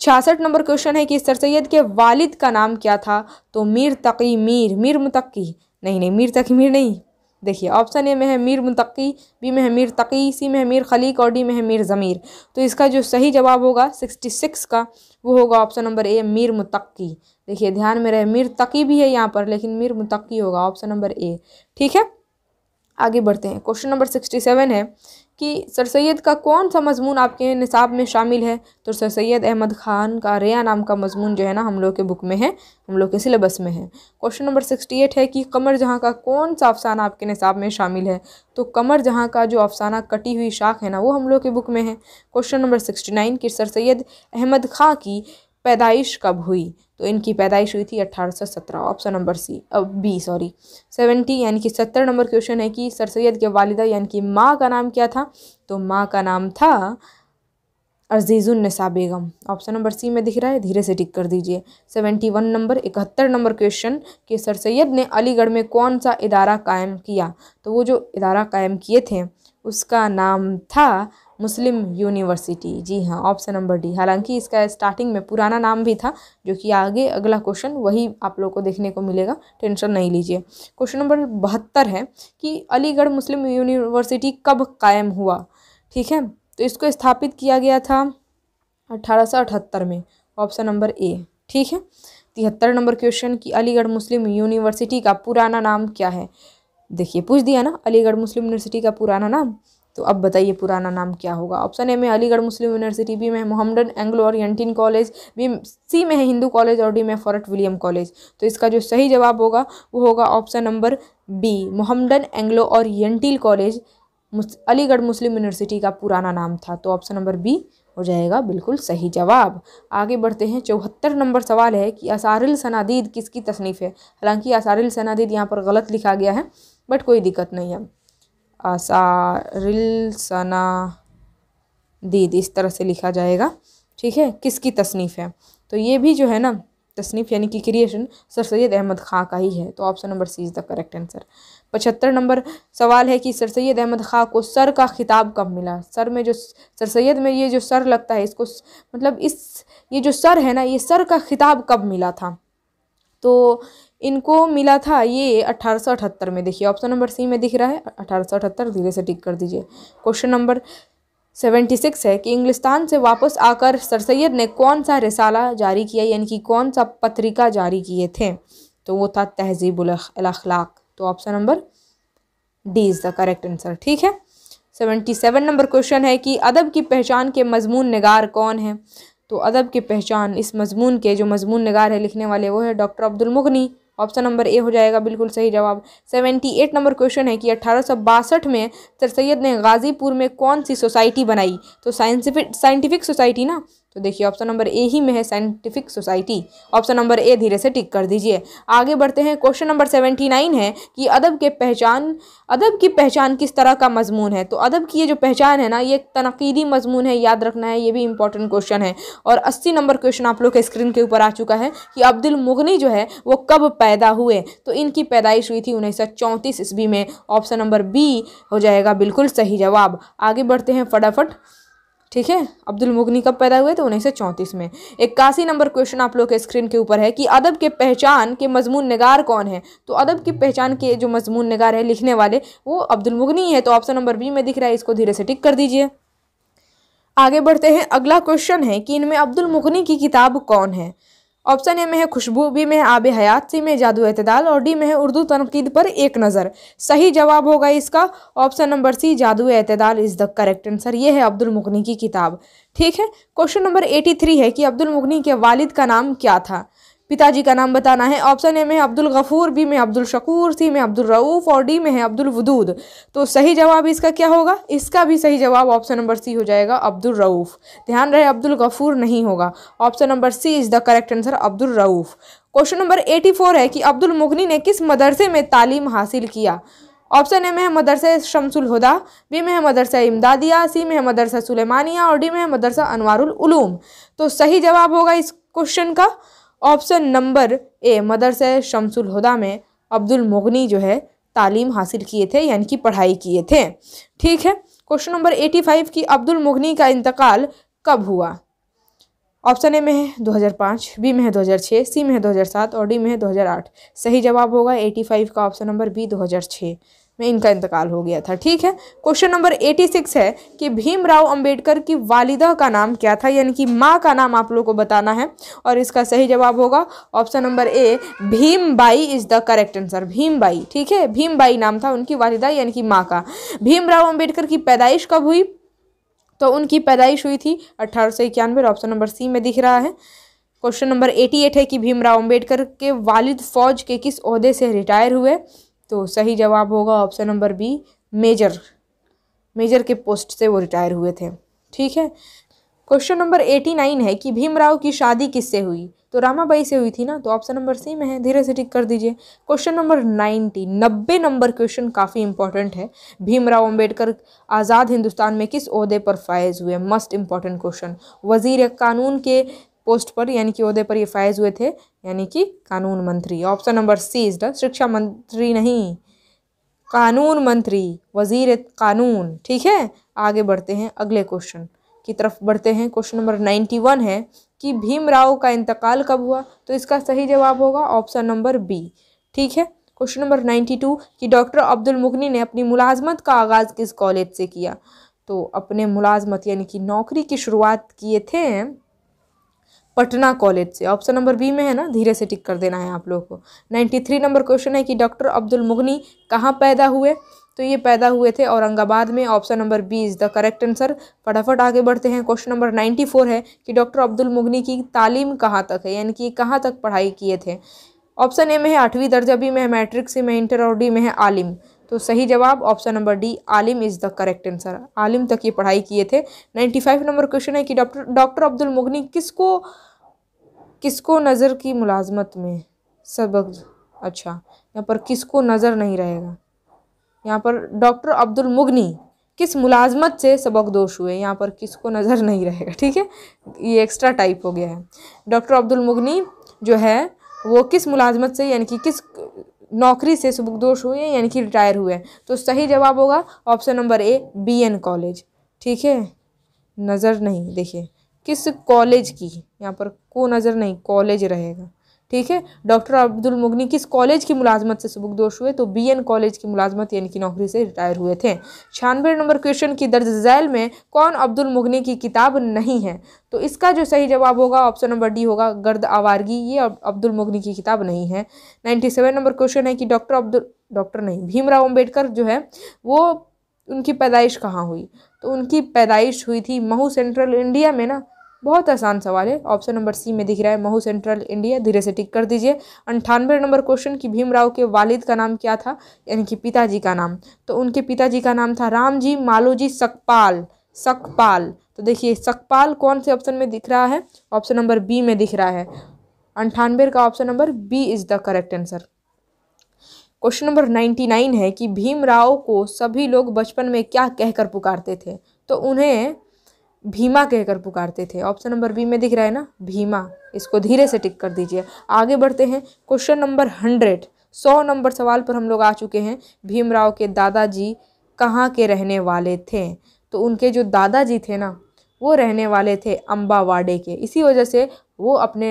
छियासठ नंबर क्वेश्चन है कि सर सैद के वालिद का नाम क्या था तो मीर तकी मीर मीर मुतकी नहीं नहीं मीर तकी मीर नहीं देखिए ऑप्शन ए में है मीर मुतकी बी में है मीर तकी सी में है मीर खलीक और डी में है मीर ज़मीर तो इसका जो सही जवाब होगा सिक्सटी सिक्स का वो होगा option number A Mir Mutaqi देखिए ध्यान में रहे मीर तकी भी है यहाँ पर लेकिन मीर मुतकी होगा ऑप्शन नंबर ए ठीक है आगे बढ़ते हैं क्वेश्चन नंबर सिक्सटी सेवन है कि सर सैद का कौन सा मजमून आपके निसाब में शामिल है तो सर सैद अहमद ख़ान का रेया नाम का मजमून जो है ना हम लोग के बुक में है हम लोग के सिलेबस में है क्वेश्चन नंबर सिक्सटी एट है कि कमर जहाँ का कौन सा अफसाना आपके निसाब में शामिल है तो कमर जहाँ का जो अफसाना कटी हुई शाख है ना वो हम लोग के बुक में है क्वेश्चन नंबर सिक्सटी नाइन कि सर सैद अहमद ख़ां की पैदाइश कब हुई तो इनकी पैदाइश हुई थी अट्ठारह ऑप्शन नंबर सी अब बी सॉरी सेवेंटी यानी कि सत्तर नंबर क्वेश्चन है कि सर सैद के वालिदा यानी कि माँ का नाम क्या था तो माँ का नाम था अजीज़ुलनसा बेगम ऑप्शन नंबर सी में दिख रहा है धीरे से टिक कर दीजिए सेवेंटी वन नंबर इकहत्तर नंबर क्वेश्चन कि सर सैद ने अलीगढ़ में कौन सा इदारा कायम किया तो वो जो इदारा कायम किए थे उसका नाम था मुस्लिम यूनिवर्सिटी जी हाँ ऑप्शन नंबर डी हालांकि इसका स्टार्टिंग में पुराना नाम भी था जो कि आगे अगला क्वेश्चन वही आप लोग को देखने को मिलेगा टेंशन नहीं लीजिए क्वेश्चन नंबर बहत्तर है कि अलीगढ़ मुस्लिम यूनिवर्सिटी कब कायम हुआ ठीक है तो इसको स्थापित किया गया था अठारह में ऑप्शन नंबर ए ठीक है तिहत्तर नंबर क्वेश्चन कि अलीगढ़ मुस्लिम यूनिवर्सिटी का पुराना नाम क्या है देखिए पूछ दिया ना अलीगढ़ मुस्लिम यूनिवर्सिटी का पुराना नाम तो अब बताइए पुराना नाम क्या होगा ऑप्शन ए में अलीगढ़ मुस्लिम यूनिवर्सिटी बी में Mohammedan Anglo Oriental college B C में है हिंदू कॉलेज और डी में फॉरट विलियम कॉलेज तो इसका जो सही जवाब होगा वो होगा option number B Mohammedan Anglo Oriental college Aligarh Muslim university का पुराना नाम था तो ऑप्शन नंबर बी हो जाएगा बिल्कुल सही जवाब आगे बढ़ते हैं चौहत्तर नंबर सवाल है कि असारिल सनादीद किसकी तसनीफ़ है हालांकि असारिल सनादीद यहाँ पर गलत लिखा गया है बट कोई दिक्कत नहीं है आसारिलसना दीद इस तरह से लिखा जाएगा ठीक है किसकी तसनीफ़ है तो ये भी जो है ना तसनीफ़ यानी कि क्रिएशन सर सैद अहमद खां का ही है तो option number C is the correct answer पचहत्तर नंबर सवाल है कि सर सैद अहमद खां को सर का खिताब कब मिला सर में जो सर सैद में ये जो सर लगता है इसको मतलब इस ये जो सर है ना ये सर का खिताब कब मिला था तो इनको मिला था ये अठारह में देखिए ऑप्शन नंबर सी में दिख रहा है अठारह धीरे से टिक कर दीजिए क्वेश्चन नंबर सेवेंटी सिक्स है कि इंग्लिस्तान से वापस आकर सर सैद ने कौन सा रिसाला जारी किया यानी कि कौन सा पत्रिका जारी किए थे तो वो था तहजीब अखलाक तो option number D is the correct answer ठीक है सेवेंटी सेवन नंबर क्वेश्चन है कि अदब की पहचान के मजमून नगार कौन है तो अदब की पहचान इस मजमून के जो मजमून नगार है लिखने वाले वो है doctor Abdul Mughni option number A हो जाएगा बिल्कुल सही जवाब सेवेंटी एट नंबर क्वेश्चन है कि अट्ठारह में सर सैयद ने गाजीपुर में कौन सी सोसाइटी बनाई तो साइंसिफिक साइंटिफिक सोसाइटी ना तो देखिए ऑप्शन नंबर ए ही में है scientific society option number A धीरे से टिक कर दीजिए आगे बढ़ते हैं क्वेश्चन नंबर सेवेंटी नाइन है कि अदब के पहचान अदब की पहचान किस तरह का मजमून है तो अदब की ये जो पहचान है ना ये तनकीदी मजमून है याद रखना है ये भी इंपॉर्टेंट क्वेश्चन है और अस्सी नंबर क्वेश्चन आप लोग के स्क्रीन के ऊपर आ चुका है कि अब्दुल मुगनी जो है वो कब पैदा हुए तो इनकी पैदाइश हुई थी उन्नीस सौ चौंतीस ईस्वी में ऑप्शन नंबर बी हो जाएगा बिल्कुल सही जवाब आगे बढ़ते हैं फटाफट ठीक है अब्दुल मुगनी कब पैदा हुए थे उन्नीस सौ चौंतीस में इक्यासी नंबर क्वेश्चन आप लोग के स्क्रीन के ऊपर है कि अदब के पहचान के मजमून नगार कौन है तो अदब की पहचान के जो मजमून नगार है लिखने वाले वो अब्दुल मुगनी है तो ऑप्शन नंबर बी में दिख रहा है इसको धीरे से टिक कर दीजिए आगे बढ़ते हैं अगला क्वेश्चन है कि इनमें अब्दुल मुगनी की किताब कौन है ऑप्शन ए में है खुशबू बी में है आब हयात सी में जादू अतदाल और डी में है उर्दू तनकीद पर एक नज़र सही जवाब होगा इसका option number C Jadu Atdal is the correct answer ये है अब्दुल मुगनी की किताब ठीक है क्वेश्चन नंबर एटी थ्री है कि अब्दुल मुगनी के वालिद का नाम क्या था पिताजी का नाम बताना है ऑप्शन ए में अब्दुल गफूर बी में अब्दुल शकूर सी में अब्दुल रऊफ़ और डी में है अब्दुल वदूद तो सही जवाब इसका क्या होगा इसका भी सही जवाब ऑप्शन नंबर सी हो जाएगा अब्दुल रऊफ़ ध्यान रहे अब्दुल गफूर नहीं होगा option number C is the correct answer Abdul Rauf question number eighty four है कि अब्दुल मुगनी ने किस मदरसे में तालीम हासिल किया ऑप्शन ए में है मदरसा शमसुल हुदा बी में है मदरसा इमदादिया सी में है मदरसा सुलेमानिया और डी में है मदरसा अनवारुल उलूम तो सही जवाब होगा इस क्वेश्चन का ऑप्शन नंबर ए मदरसे शमसुल हुदा में अब्दुल मोगनी जो है तालीम हासिल किए थे यानी कि पढ़ाई किए थे ठीक है क्वेश्चन नंबर एटी फाइव की अब्दुल मोगनी का इंतकाल कब हुआ ऑप्शन ए में है दो हज़ार पाँच बी में है दो हज़ार छः सी में है दो हज़ार सात और डी में है दो हज़ार आठ सही जवाब होगा एटी फाइव का ऑप्शन नंबर बी दो हज़ार छः में इनका इंतकाल हो गया था ठीक है क्वेश्चन नंबर एटी सिक्स है कि भीमराव अंबेडकर की वालिदा का नाम क्या था यानी कि माँ का नाम आप लोग को बताना है और इसका सही जवाब होगा option number A Bhimbai is the correct answer Bhimbai ठीक है भीमबाई नाम था उनकी वालिदा यानी कि माँ का भीमराव अम्बेडकर की पैदाइश कब हुई तो उनकी पैदाइश हुई थी अट्ठारह सौ इक्यानवे ऑप्शन नंबर सी में दिख रहा है क्वेश्चन नंबर एटी एट है कि भीमराव अंबेडकर के वालिद फौज के किस अहदे से रिटायर हुए तो सही जवाब होगा option number B major major के पोस्ट से वो रिटायर हुए थे ठीक है क्वेश्चन नंबर एटी नाइन है कि भीमराव की शादी किससे हुई तो रामाबाई से हुई थी ना तो ऑप्शन नंबर सी में है धीरे से टिक कर दीजिए क्वेश्चन नंबर नाइन्टी नब्बे नंबर क्वेश्चन काफ़ी इंपॉर्टेंट है भीमराव अंबेडकर आज़ाद हिंदुस्तान में किस अहदे पर फायज हुए मस्ट इम्पॉर्टेंट क्वेश्चन वजीर कानून के पोस्ट पर यानी कि उहदे पर ये फायज हुए थे यानी कि कानून मंत्री option number C is the शिक्षा मंत्री नहीं कानून मंत्री वजीर कानून ठीक है आगे बढ़ते हैं अगले क्वेश्चन की तरफ बढ़ते हैं क्वेश्चन नंबर नाइन्टी वन है कि भीमराव का इंतकाल कब हुआ तो इसका सही जवाब होगा ऑप्शन नंबर बी ठीक है क्वेश्चन नंबर नाइन्टी टू कि डॉक्टर अब्दुल मुगनी ने अपनी मुलाजमत का आगाज़ किस कॉलेज से किया तो अपने मुलाजमत यानी कि नौकरी की शुरुआत किए थे पटना कॉलेज से ऑप्शन नंबर बी में है ना धीरे से टिक कर देना है आप लोगों को नाइन्टी थ्री नंबर क्वेश्चन है कि डॉक्टर अब्दुल मुगनी कहाँ पैदा हुए तो ये पैदा हुए थे औरंगाबाद में option number B is the correct answer फटाफट आगे बढ़ते हैं क्वेश्चन नंबर नाइन्टी फोर है कि डॉक्टर अब्दुल मुगनी की तालीम कहाँ तक है यानी कि कहाँ तक पढ़ाई किए थे ऑप्शन ए में है आठवीं दर्जा बी में है मैट्रिक से में इंटर और डी में है आलिम तो सही जवाब ऑप्शन नंबर डी आलिम इज़ द करेक्ट आंसर आलिम तक ये पढ़ाई किए थे नाइन्टी फाइव नंबर क्वेश्चन है कि डॉक्टर डॉक्टर अब्दुल मुगनी किसको किसको नज़र की मुलाजमत में सबक अच्छा यहाँ पर किसको नज़र नहीं रहेगा यहाँ पर डॉक्टर अब्दुल मुगनी किस मुलाजमत से सबक दोष हुए यहाँ पर किसको नज़र नहीं रहेगा ठीक है ये एक्स्ट्रा टाइप हो गया है डॉक्टर अब्दुल मुगनी जो है वो किस मुलाजमत से यानी कि किस नौकरी से सुबुकदोष हुए यानी कि रिटायर हुए तो सही जवाब होगा option number A B N college ठीक है नज़र नहीं देखिए किस कॉलेज की यहाँ पर को नज़र नहीं कॉलेज रहेगा ठीक है डॉक्टर अब्दुल मुगनी किस कॉलेज की मुलाजमत से सबकदोश हुए तो बी एन कॉलेज की मुलाजमत यानी कि नौकरी से रिटायर हुए थे छियानवे नंबर क्वेश्चन की दर्ज झैल में कौन अब्दुल मुगनी की किताब नहीं है तो इसका जो सही जवाब होगा ऑप्शन नंबर डी होगा गर्द आवारगी ये अब्दुल मुगनी की किताब नहीं है नाइन्टी सेवन नंबर क्वेश्चन है कि डॉक्टर अब्दुल डॉक्टर नहीं भीमराव अम्बेडकर जो है वो उनकी पैदाइश कहाँ हुई तो उनकी पैदाइश हुई थी महू सेंट्रल इंडिया में ना बहुत आसान सवाल है ऑप्शन नंबर सी में दिख रहा है महू सेंट्रल इंडिया धीरे से टिक कर दीजिए अंठानवे नंबर क्वेश्चन कि भीमराव के वालिद का नाम क्या था यानी कि पिताजी का नाम तो उनके पिताजी का नाम था रामजी मालोजी सकपाल सकपाल तो देखिए सकपाल कौन से ऑप्शन में दिख रहा है ऑप्शन नंबर बी में दिख रहा है अंठानवे का option number B is the correct answer question number ninety nine है कि भीमराव को सभी लोग बचपन में क्या कहकर पुकारते थे तो उन्हें भीमा कहकर पुकारते थे ऑप्शन नंबर बी में दिख रहा है ना भीमा इसको धीरे से टिक कर दीजिए आगे बढ़ते हैं क्वेश्चन नंबर हंड्रेड सौ नंबर सवाल पर हम लोग आ चुके हैं भीमराव के दादाजी कहाँ के रहने वाले थे तो उनके जो दादाजी थे ना वो रहने वाले थे अम्बावाड़े के इसी वजह से वो अपने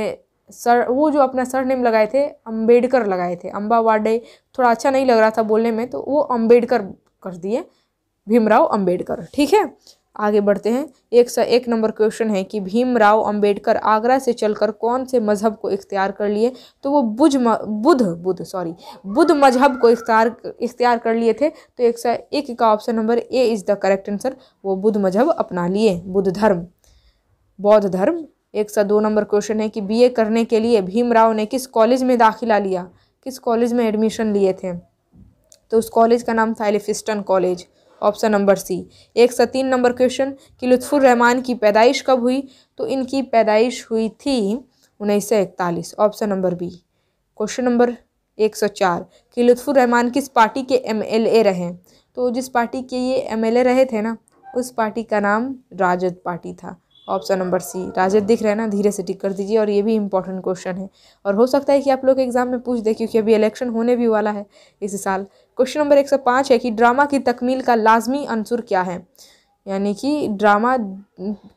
सर वो जो अपना सर नेम लगाए थे अम्बेडकर लगाए थे अम्बावाडे थोड़ा अच्छा नहीं लग रहा था बोलने में तो वो अम्बेडकर कर दिए भीमराव अम्बेडकर ठीक है आगे बढ़ते हैं एक सौ एक नंबर क्वेश्चन है कि भीमराव अंबेडकर आगरा से चलकर कौन से मज़हब को इख्तियार कर लिए तो वो बुझ बुध बुध सॉरी बुध मजहब को इख्तियार इख्तियार कर लिए थे तो एक सा एक का option number A is the correct answer वो बुध मजहब अपना लिए बुद्ध धर्म बौद्ध धर्म एक सौ दो नंबर क्वेश्चन है कि ए करने के लिए भीमराव ने किस कॉलेज में दाखिला लिया किस कॉलेज में एडमिशन लिए थे तो उस कॉलेज का नाम था Elphinstone college option number C एक सौ तीन नंबर क्वेश्चन कि लुत्फुर रहमान की पैदाइश कब हुई तो इनकी पैदाइश हुई थी उन्नीस सौ इकतालीस option number B question number एक सौ चार कि लुत्फुर रहमान किस पार्टी के एमएलए रहे तो जिस पार्टी के ये एमएलए रहे थे ना उस पार्टी का नाम राजद पार्टी था ऑप्शन नंबर सी राजद दिख रहे ना धीरे से टिक कर दीजिए और ये भी इंपॉर्टेंट क्वेश्चन है और हो सकता है कि आप लोग एग्जाम में पूछ दे क्योंकि अभी इलेक्शन होने भी वाला है इस साल क्वेश्चन नंबर एक सौ पाँच है कि ड्रामा की तकमील का लाजमी अंसर क्या है यानी कि ड्रामा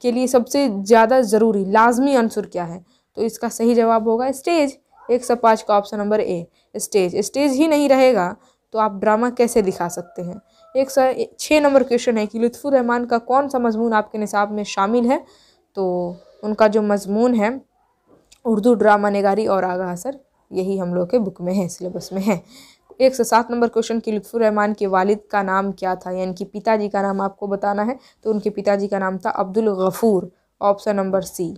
के लिए सबसे ज़्यादा ज़रूरी लाजमी अंसर क्या है तो इसका सही जवाब होगा स्टेज एक सौ पाँच का option number A stage stage ही नहीं रहेगा तो आप ड्रामा कैसे दिखा सकते हैं एक सौ छः नंबर क्वेश्चन है कि लुत्फ़ुररहमान का कौन सा मजमून आपके निसाब में शामिल है तो उनका जो मजमून है उर्दू ड्रामा नगारी और आगा असर यही हम लोग के बुक में है सिलेबस में है एक से सात नंबर क्वेश्चन कि लुत्फ़ुर रहमान के वालिद का नाम क्या था यानी कि पिताजी का नाम आपको बताना है तो उनके पिताजी का नाम था Abdul Ghafoor option number C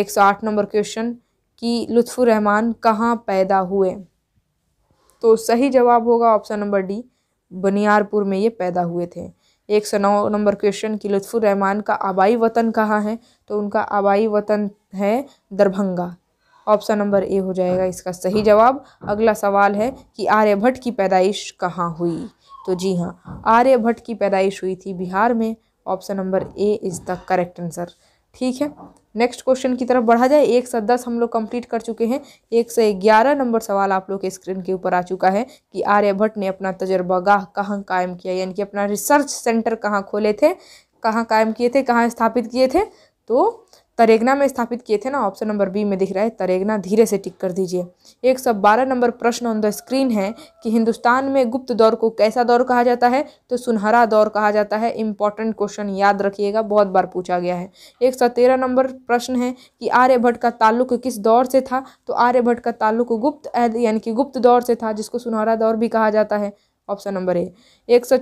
एक सौ आठ नंबर क्वेश्चन कि लुत्फ़ुर रहमान कहाँ पैदा हुए तो सही जवाब होगा ऑप्शन नंबर डी बनियारपुर में ये पैदा हुए थे एक सौ नौ नंबर क्वेश्चन कि लुत्फ़ुर रहमान का आबाई वतन कहाँ है तो उनका आबाई वतन है दरभंगा ऑप्शन नंबर ए हो जाएगा इसका सही हाँ। जवाब अगला सवाल है कि आर्यभट्ट की पैदाइश कहाँ हुई तो जी हाँ आर्यभट्ट की पैदाइश हुई थी बिहार में option number A is the correct answer ठीक है नेक्स्ट क्वेश्चन की तरफ बढ़ा जाए एक से दस हम लोग कंप्लीट कर चुके हैं एक से ग्यारह नंबर सवाल आप लोग के स्क्रीन के ऊपर आ चुका है कि आर्यभट्ट ने अपना तजर्बागाह कहाँ कायम किया यानी कि अपना रिसर्च सेंटर कहाँ खोले थे कहाँ कायम किए थे कहाँ स्थापित किए थे तो तरेगना में स्थापित किए थे ना ऑप्शन नंबर बी में दिख रहा है तरेगना धीरे से टिक कर दीजिए एक सौ बारह नंबर प्रश्न ऑन द स्क्रीन है कि हिंदुस्तान में गुप्त दौर को कैसा दौर कहा जाता है तो सुनहरा दौर कहा जाता है इंपॉर्टेंट क्वेश्चन याद रखिएगा बहुत बार पूछा गया है एक सौ तेरह नंबर प्रश्न है कि आर्यभट्ट का ताल्लुक किस दौर से था तो आर्यभट्ट का ताल्लुक गुप्त यानी कि गुप्त दौर से था जिसको सुनहरा दौर भी कहा जाता है ऑप्शन नंबर ए एक सौ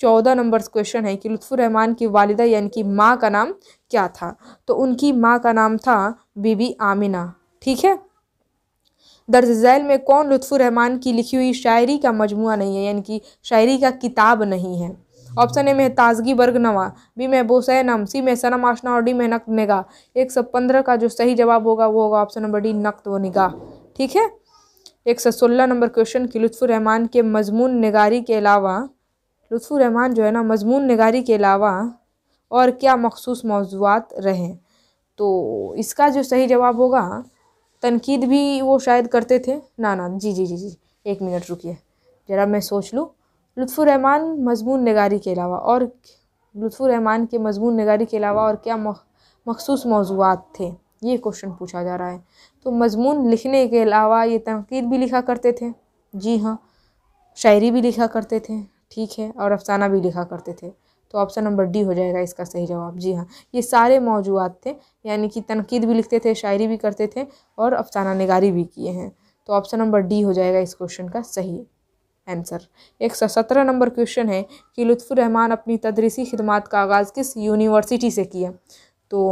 चौदह नंबर क्वेश्चन है कि रहमान की वालिदा यानी कि माँ का नाम क्या था तो उनकी माँ का नाम था बीबी आमिना ठीक है दर्ज झैल में कौन रहमान की लिखी हुई शायरी का मजमु नहीं है यानी कि शायरी का किताब नहीं है ऑप्शन ए में ताजगी बर्ग नवा बी में बोसैनम सी में सनम आशना और डी में नक्त निगाह एक सौ पंद्रह का जो सही जवाब होगा वो होगा ऑप्शन नंबर डी नक्त व निगाह ठीक है एक सौ सोलह नंबर क्वेश्चन कि रहमान के मजमून निगारी के अलावा रहमान जो है ना मजमून नगारी के अलावा और क्या मखसूस मौजूद रहें तो इसका जो सही जवाब होगा तनकीद भी वो शायद करते थे ना ना जी जी जी जी एक मिनट रुकिए ज़रा मैं सोच लूँ रहमान मजमून नगारी के अलावा और रहमान के मजमून नगारी के अलावा और क्या मखसूस मौजूद थे ये क्वेश्चन पूछा जा रहा है तो मजमून लिखने के अलावा ये तनकीद भी लिखा करते थे जी हाँ शायरी भी लिखा करते थे ठीक है और अफसाना भी लिखा करते थे तो ऑप्शन नंबर डी हो जाएगा इसका सही जवाब जी हाँ ये सारे मौजूद थे यानी कि तनकीद भी लिखते थे शायरी भी करते थे और अफसाना नगारी भी किए हैं तो ऑप्शन नंबर डी हो जाएगा इस क्वेश्चन का सही आंसर एक सौ सत्रह नंबर क्वेश्चन है कि रहमान अपनी तदरीसी खिदमत का आगाज़ किस यूनिवर्सिटी से किया तो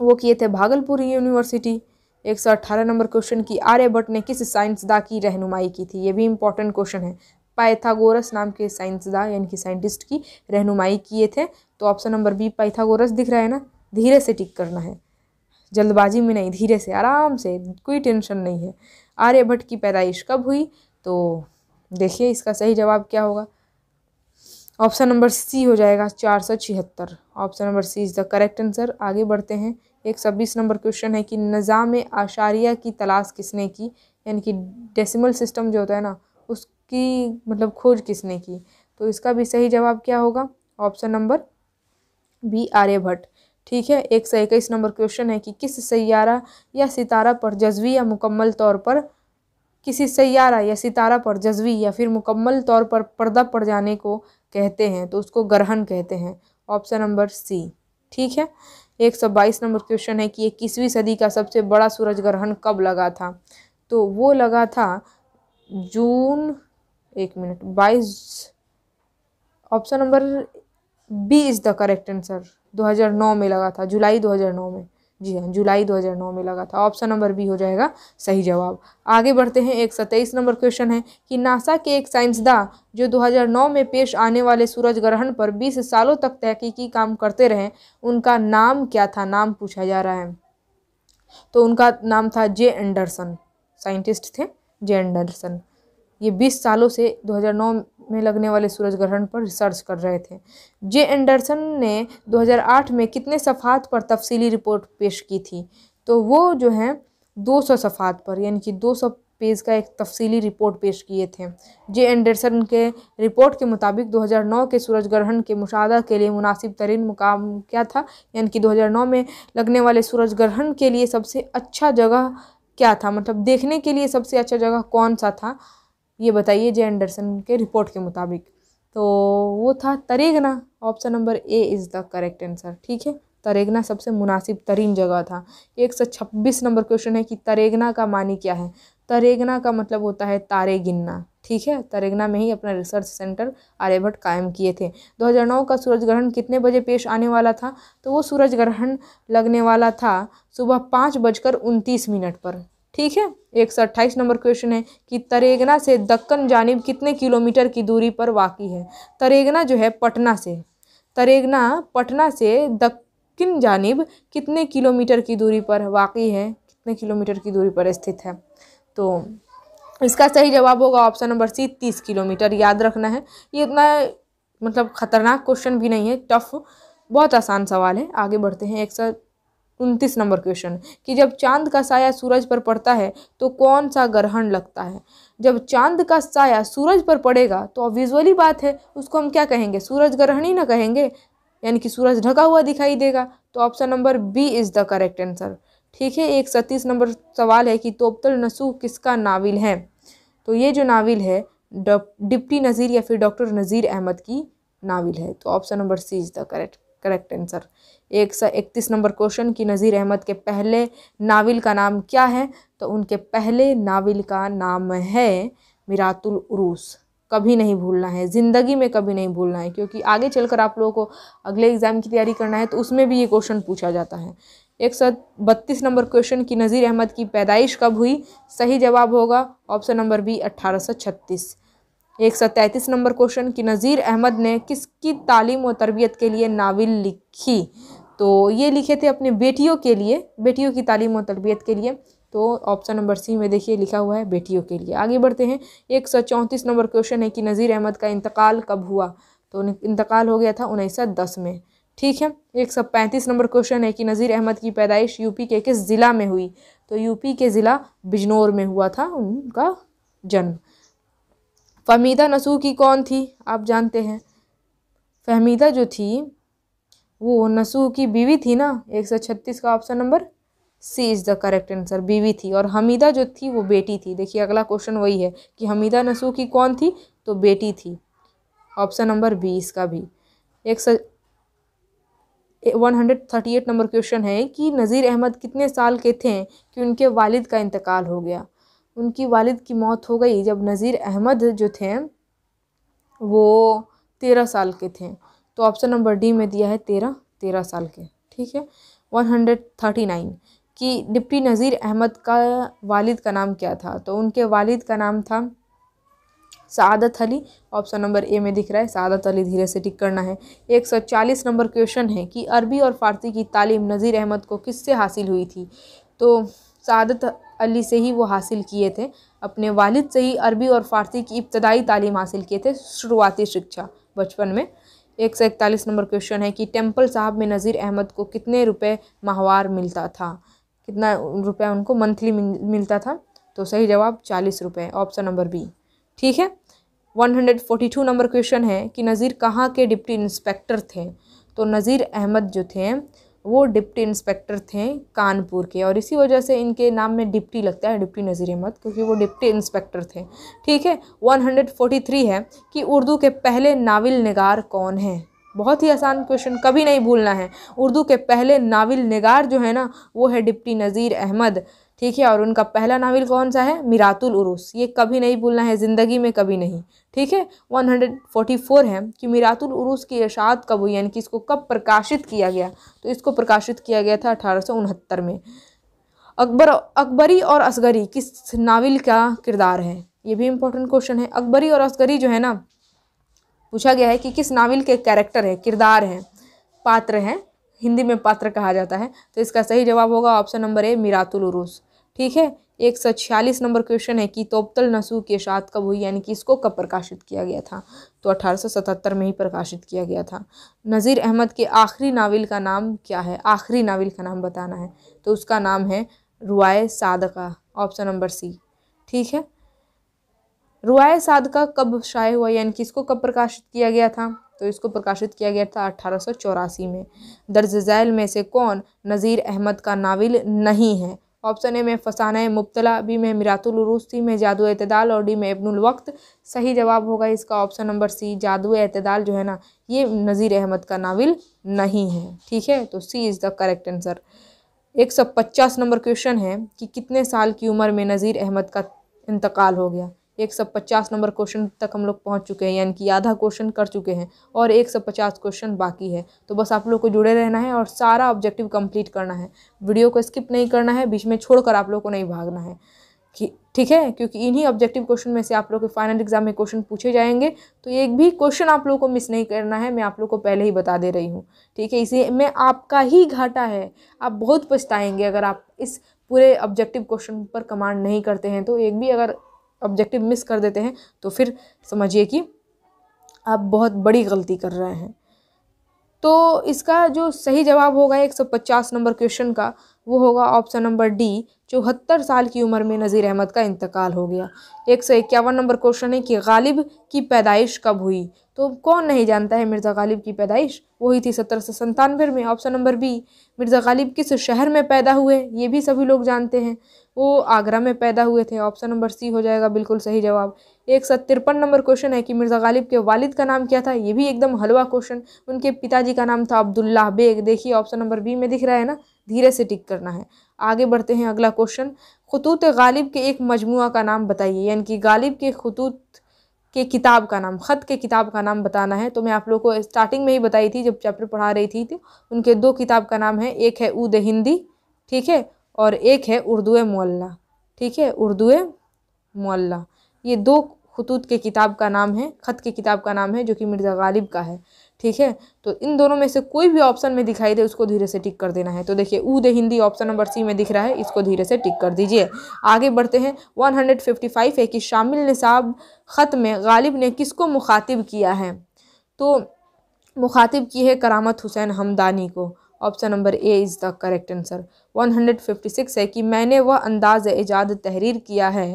वो किए थे भागलपुर यूनिवर्सिटी एक सौ अट्ठारह नंबर क्वेश्चन की आर्यभट्ट ने किस साइंसदा की रहनुमाई की थी ये भी इंपॉर्टेंट क्वेश्चन है पाइथागोरस नाम के साइंसदान यानी कि साइंटिस्ट की रहनुमाई किए थे तो ऑप्शन नंबर बी पाइथागोरस दिख रहा है ना धीरे से टिक करना है जल्दबाजी में नहीं धीरे से आराम से कोई टेंशन नहीं है आर्यभट्ट की पैदाइश कब हुई तो देखिए इसका सही जवाब क्या होगा ऑप्शन नंबर सी हो जाएगा चार सौ छिहत्तर option number C is the correct answer आगे बढ़ते हैं एक छब्बीस नंबर क्वेश्चन है कि निज़ाम आशारिया की तलाश किसने की यानी कि डेसिमल सिस्टम जो होता है ना उस कि मतलब खोज किसने की तो इसका भी सही जवाब क्या होगा ऑप्शन नंबर बी आर्यभट्ट ठीक है एक सौ इक्कीस नंबर क्वेश्चन है कि किस सैारा या सितारा पर जज्वी या मुकम्मल तौर पर किसी सैारा या सितारा पर जज्वी या फिर मुकम्मल तौर पर पर्दा पड़ जाने को कहते हैं तो उसको ग्रहण कहते हैं ऑप्शन नंबर सी ठीक है एक सौ बाईस नंबर क्वेश्चन है कि इक्कीसवीं सदी का सबसे बड़ा सूरज ग्रहण कब लगा था तो वो लगा था जून एक मिनट बाईस option number B is the correct answer 2009 में लगा था जुलाई 2009 में जी हाँ जुलाई 2009 में लगा था ऑप्शन नंबर बी हो जाएगा सही जवाब आगे बढ़ते हैं एक सत्ताईस नंबर क्वेश्चन है कि नासा के एक साइंसदा जो 2009 में पेश आने वाले सूरज ग्रहण पर 20 सालों तक तहकीकी काम करते रहे उनका नाम क्या था नाम पूछा जा रहा है तो उनका नाम था जे एंडरसन साइंटिस्ट थे जे एंडरसन ये 20 सालों से 2009 में लगने वाले सूरज ग्रहण पर रिसर्च कर रहे थे जे एंडरसन ने 2008 में कितने सफ़ात पर तफसीली रिपोर्ट पेश की थी तो वो जो है 200 सफ़ात पर यानी कि 200 पेज का एक तफसीली रिपोर्ट पेश किए थे जे एंडरसन के रिपोर्ट के मुताबिक 2009 के सूरज ग्रहण के मुशाह के लिए मुनासिब तरीन मुकाम क्या था यानी कि 2009 में लगने वाले सूरज ग्रहण के लिए सबसे अच्छा जगह क्या था मतलब देखने के लिए सबसे अच्छा जगह कौन सा था ये बताइए जे एंडरसन के रिपोर्ट के मुताबिक तो वो था Taregna option number A is the correct answer ठीक है तरेगना सबसे मुनासिब तरीन जगह था एक सौ छब्बीस नंबर क्वेश्चन है कि तरेगना का मानी क्या है तरेगना का मतलब होता है तारे गिनना ठीक है तरेगना में ही अपना रिसर्च सेंटर आर्यभट्ट कायम किए थे 2009 का सूरज ग्रहण कितने बजे पेश आने वाला था तो वो सूरज ग्रहण लगने वाला था सुबह पाँच बजकर उनतीस मिनट पर ठीक है एक सौ अट्ठाईस नंबर क्वेश्चन है कि तरेगना से दक्कन जानब कितने किलोमीटर की दूरी पर वाकई है तरेगना जो है पटना से तरेगना पटना से दक्कन जानब कितने किलोमीटर की दूरी पर वाकई है कितने किलोमीटर की दूरी पर स्थित है तो इसका सही जवाब होगा ऑप्शन नंबर सी तीस किलोमीटर याद रखना है ये इतना मतलब ख़तरनाक क्वेश्चन भी नहीं है टफ बहुत आसान सवाल है आगे बढ़ते हैं एक सौ उनतीस नंबर क्वेश्चन कि जब चांद का साया सूरज पर पड़ता है तो कौन सा ग्रहण लगता है जब चांद का साया सूरज पर पड़ेगा तो विजुअली बात है उसको हम क्या कहेंगे सूरज ग्रहण ही ना कहेंगे यानी कि सूरज ढका हुआ दिखाई देगा तो option number B is the correct answer ठीक है एक सतीस नंबर सवाल है कि तोपतल नसू किसका नाविल है तो ये जो नाविल है डिप्टी नज़ीर या फिर डॉक्टर नज़ीर अहमद की नाविल है तो option number C is the correct correct answer एक सौ इकतीस नंबर क्वेश्चन की नज़ीर अहमद के पहले नाविल का नाम क्या है तो उनके पहले नाविल का नाम है मिरातुल उरूस कभी नहीं भूलना है ज़िंदगी में कभी नहीं भूलना है क्योंकि आगे चलकर आप लोगों को अगले एग्ज़ाम की तैयारी करना है तो उसमें भी ये क्वेश्चन पूछा जाता है एक सौ बत्तीस नंबर क्वेश्चन की नज़ीर अहमद की पैदाइश कब हुई सही जवाब होगा ऑप्शन नंबर बी अट्ठारह सौ छत्तीस एक सौ तैंतीस नंबर क्वेश्चन कि नज़ीर अहमद ने किसकी तालीम व तरबियत के लिए नावल लिखी तो ये लिखे थे अपने बेटियों के लिए बेटियों की तालीम व तरबियत के लिए तो ऑप्शन नंबर सी में देखिए लिखा हुआ है बेटियों के लिए आगे बढ़ते हैं एक सौ चौंतीस नंबर क्वेश्चन है कि नज़ीर अहमद का इंतकाल कब हुआ तो इंतकाल हो गया था उन्नीस सौ दस में ठीक है एक सौ पैंतीस नंबर क्वेश्चन है कि नज़ीर अहमद की पैदाइश यूपी के किस ज़िला में हुई तो यूपी के ज़िला बिजनौर में हुआ था उनका जन्म फहमीदा नसू की कौन थी आप जानते हैं फहमीदा जो थी वो नसू की बीवी थी ना एक सौ छत्तीस का option number C is the correct answer बीवी थी और हमीदा जो थी वो बेटी थी देखिए अगला क्वेश्चन वही है कि हमीदा नसू की कौन थी तो बेटी थी ऑप्शन नंबर बी इसका भी एक सौ one hundred thirty eight number question है कि नज़ीर अहमद कितने साल के थे कि उनके वालिद का इंतकाल हो गया उनकी वालिद की मौत हो गई जब नज़ीर अहमद जो थे वो तेरह साल के थे तो ऑप्शन नंबर डी में दिया है तेरह तेरह साल के ठीक है वन हंड्रेड थर्टी नाइन कि डिप्टी नज़ीर अहमद का वालिद का नाम क्या था तो उनके वालिद का नाम था Saadat Ali option number A में दिख रहा है सदत अली धीरे से टिक करना है एक सौ चालीस नंबर क्वेश्चन है कि अरबी और फारसी की तालीम नज़ीर अहमद को किससे हासिल हुई थी तो सदत अली से ही वो हासिल किए थे अपने वालिद से ही अरबी और फ़ारसी की इब्तदाई तालीम हासिल किए थे शुरुआती शिक्षा बचपन में एक सौ इकतालीस नंबर क्वेश्चन है कि टेम्पल साहब में नज़ीर अहमद को कितने रुपए माहवार मिलता था कितना रुपया उनको मंथली मिलता था तो सही जवाब चालीस रुपये ऑप्शन नंबर बी ठीक है one hundred forty two number question है कि नज़ीर कहाँ के डिप्टी इंस्पेक्टर थे तो नज़ीर अहमद जो थे वो डिप्टी इंस्पेक्टर थे कानपुर के और इसी वजह से इनके नाम में डिप्टी लगता है डिप्टी नज़ीर अहमद क्योंकि वो डिप्टी इंस्पेक्टर थे ठीक है 143 है कि उर्दू के पहले नाविल नगार कौन है बहुत ही आसान क्वेश्चन कभी नहीं भूलना है उर्दू के पहले नाविल नगार जो है ना वो है डिप्टी नज़ीर अहमद ठीक है और उनका पहला नावल कौन सा है मिरातुल उरूस ये कभी नहीं भूलना है ज़िंदगी में कभी नहीं ठीक है 144 है कि मिरातुल उरूस की इरशाद कब हुई यानी कि इसको कब प्रकाशित किया गया तो इसको प्रकाशित किया गया था अठारह में अकबर अकबरी और असगरी किस नावल का किरदार है ये भी इम्पोर्टेंट क्वेश्चन है अकबरी और असगरी जो है ना पूछा गया है कि किस नावल के कैरेक्टर हैं किरदार हैं पात्र हैं हिंदी में पात्र कहा जाता है तो इसका सही जवाब होगा ऑप्शन नंबर ए मीरातुलरूस उरूस ठीक है एक सौ छियालीस नंबर क्वेश्चन है कि तोपतल नसू के साथ कब हुई यानी कि इसको कब प्रकाशित किया गया था तो 1877 में ही प्रकाशित किया गया था नज़ीर अहमद के आखिरी नावल का नाम क्या है आखिरी नावल का नाम बताना है तो उसका नाम है रुआए सादका ऑप्शन नंबर सी ठीक है रुआए सादका कब शाये हुआ यानी कि इसको कब प्रकाशित किया गया था तो इसको प्रकाशित किया गया था अठारह में झैल में से कौन नज़ीर अहमद का नावल नहीं है ऑप्शन ए में फसाना मुबतला बी में मिरातुलरूस सी में जादू अतदाल और डी में इब्नुल वक्त सही जवाब होगा इसका ऑप्शन नंबर सी जादू अतदाल जो है ना ये नज़ीर अहमद का नावल नहीं है ठीक है तो C is the correct answer एक सौ पचास नंबर क्वेश्चन है कि कितने साल की उम्र में नज़ीर अहमद का इंतकाल हो गया एक सौ पचास नंबर क्वेश्चन तक हम लोग पहुंच चुके हैं यानी कि आधा क्वेश्चन कर चुके हैं और एक सौ पचास क्वेश्चन बाकी है तो बस आप लोग को जुड़े रहना है और सारा ऑब्जेक्टिव कंप्लीट करना है वीडियो को स्किप नहीं करना है बीच में छोड़कर आप लोग को नहीं भागना है ठीक है क्योंकि इन्हीं ऑब्जेक्टिव क्वेश्चन में से आप लोग के फाइनल एग्जाम में क्वेश्चन पूछे जाएंगे तो एक भी क्वेश्चन आप लोग को मिस नहीं करना है मैं आप लोग को पहले ही बता दे रही हूँ ठीक है इसी में आपका ही घाटा है आप बहुत पछताएंगे अगर आप इस पूरे ऑब्जेक्टिव क्वेश्चन पर कमांड नहीं करते हैं तो एक भी अगर ऑब्जेक्टिव मिस कर देते हैं तो फिर समझिए कि आप बहुत बड़ी गलती कर रहे हैं तो इसका जो सही जवाब होगा एक सौ पचास नंबर क्वेश्चन का वो होगा ऑप्शन नंबर डी चौहत्तर साल की उम्र में नज़ीर अहमद का इंतकाल हो गया एक सौ इक्यावन नंबर क्वेश्चन है कि गालिब की पैदाइश कब हुई तो कौन नहीं जानता है मिर्ज़ा गालिब की पैदाइश वही थी सत्रह सौ संतानवे में option number B Mirza Ghalib किस शहर में पैदा हुए ये भी सभी लोग जानते हैं वो आगरा में पैदा हुए थे ऑप्शन नंबर सी हो जाएगा बिल्कुल सही जवाब एक सौ तिरपन नंबर क्वेश्चन है कि मिर्ज़ा गालिब के वालिद का नाम क्या था ये भी एकदम हलवा क्वेश्चन उनके पिताजी का नाम था अब्दुल्ला बेग देखिए ऑप्शन नंबर बी में दिख रहा है ना धीरे से टिक करना है आगे बढ़ते हैं अगला क्वेश्चन खतूत गालिब के एक मजमू का नाम बताइए यानी कि गालिब के खतूत के किताब का नाम ख़त के किताब का नाम बताना है तो मैं आप लोग को स्टार्टिंग में ही बताई थी जब चैप्टर पढ़ा रही थी तो उनके दो किताब का नाम है एक है उद हिंदी ठीक है और एक है उर्दू मोल्ला ठीक है उर्दू मोल्ला ये दो खतूत के किताब का नाम है ख़त की किताब का नाम है जो कि मिर्ज़ा गालिब का है ठीक है तो इन दोनों में से कोई भी ऑप्शन में दिखाई दे उसको धीरे से टिक कर देना है तो देखिए ऊ दे हिंदी ऑप्शन नंबर सी में दिख रहा है इसको धीरे से टिक कर दीजिए आगे बढ़ते हैं 155 है कि शामिल निसाब ख़त में गालिब ने किसको मुखातिब किया है तो मुखातिब की है करामत हुसैन हमदानी को option number A is the correct answer 156 है कि मैंने वह अंदाज़ एजाद तहरीर किया है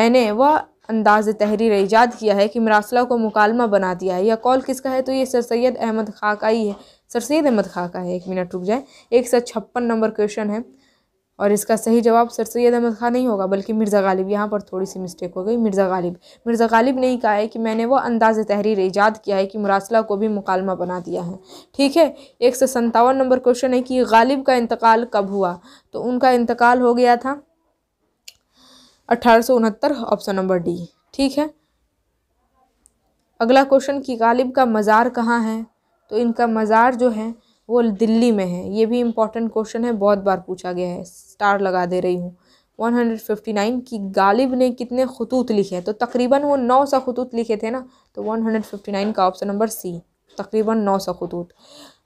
मैंने वह अंदाज तहरीर ईजाद किया है कि मरासला को मुकालमा बना दिया है यह कॉल किसका है तो ये सर सैद अहमद का ही है सर सैद अहमद का है एक मिनट रुक जाए एक सौ छप्पन नंबर क्वेश्चन है और इसका सही जवाब सर सैद अहमद खान नहीं होगा बल्कि मिर्ज़ा गालिब यहाँ पर थोड़ी सी मिस्टेक हो गई मिर्ज़ा गालिब मिर्ज़ा गालिब ने ही कहा है कि मैंने वो अंदाज तहरीर ईजाद किया है कि मुरासला को भी मुकालमा बना दिया है ठीक है एक सौ सत्तावन नंबर क्वेश्चन है कि गालिब का इंतकाल कब हुआ तो उनका इंतकाल हो गया था अठारह ऑप्शन नंबर डी ठीक है अगला क्वेश्चन कि गालिब का मज़ार कहाँ है तो इनका मज़ार जो है वो दिल्ली में है ये भी इम्पॉर्टेंट क्वेश्चन है बहुत बार पूछा गया है स्टार लगा दे रही हूँ 159 कि गालिब ने कितने खतूत लिखे तो तकरीबन वो नौ सौ खतूत लिखे थे ना तो 159 का ऑप्शन नंबर सी तकरीबन नौ सौ खतूत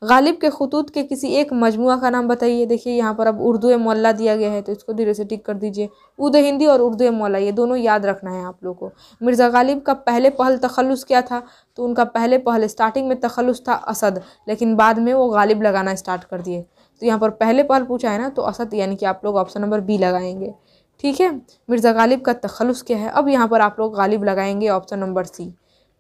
गालिब के खतूत के किसी एक मजमू का नाम बताइए देखिए यहाँ पर अब उर्दू मौला दिया गया है तो इसको धीरे से टिक कर दीजिए उर्द हिंदी और उर्दू मौला ये दोनों याद रखना है आप लोग को मिर्ज़ा गालिब का पहले पहल तखलस क्या था तो उनका पहले पहल स्टार्टिंग में तखलुस था असद लेकिन बाद में वो गालिब लगाना स्टार्ट कर दिए तो यहाँ पर पहले पहल पूछा है ना तो असद यानी कि आप लोग ऑप्शन नंबर बी लगाएंगे ठीक है मिर्ज़ा गालिब का तखलस क्या है अब यहाँ पर आप लोग गालिब लगाएंगे ऑप्शन नंबर सी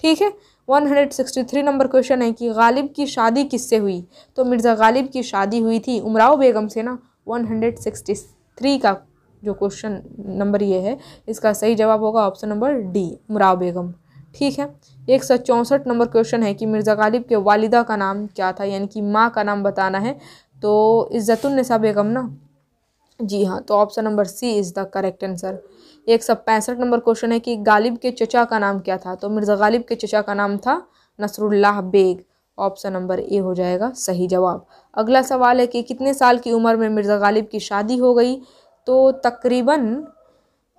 ठीक है 163 नंबर क्वेश्चन है कि गालिब की शादी किससे हुई तो मिर्ज़ा गालिब की शादी हुई थी उमराव बेगम से ना 163 का जो क्वेश्चन नंबर ये है इसका सही जवाब होगा option number D Umrao Begum ठीक है एक सौ चौंसठ नंबर क्वेश्चन है कि मिर्ज़ा गालिब के वालिदा का नाम क्या था यानी कि माँ का नाम बताना है तो इज़्ज़तुलनसा बेगम ना जी हाँ तो option number C is the correct answer एक सौ पैंसठ नंबर क्वेश्चन है कि गालिब के चचा का नाम क्या था तो मिर्ज़ा गालिब के चचा का नाम था Nasrullah Beg option number A हो जाएगा सही जवाब अगला सवाल है कि कितने साल की उम्र में मिर्ज़ा गालिब की शादी हो गई तो तकरीबन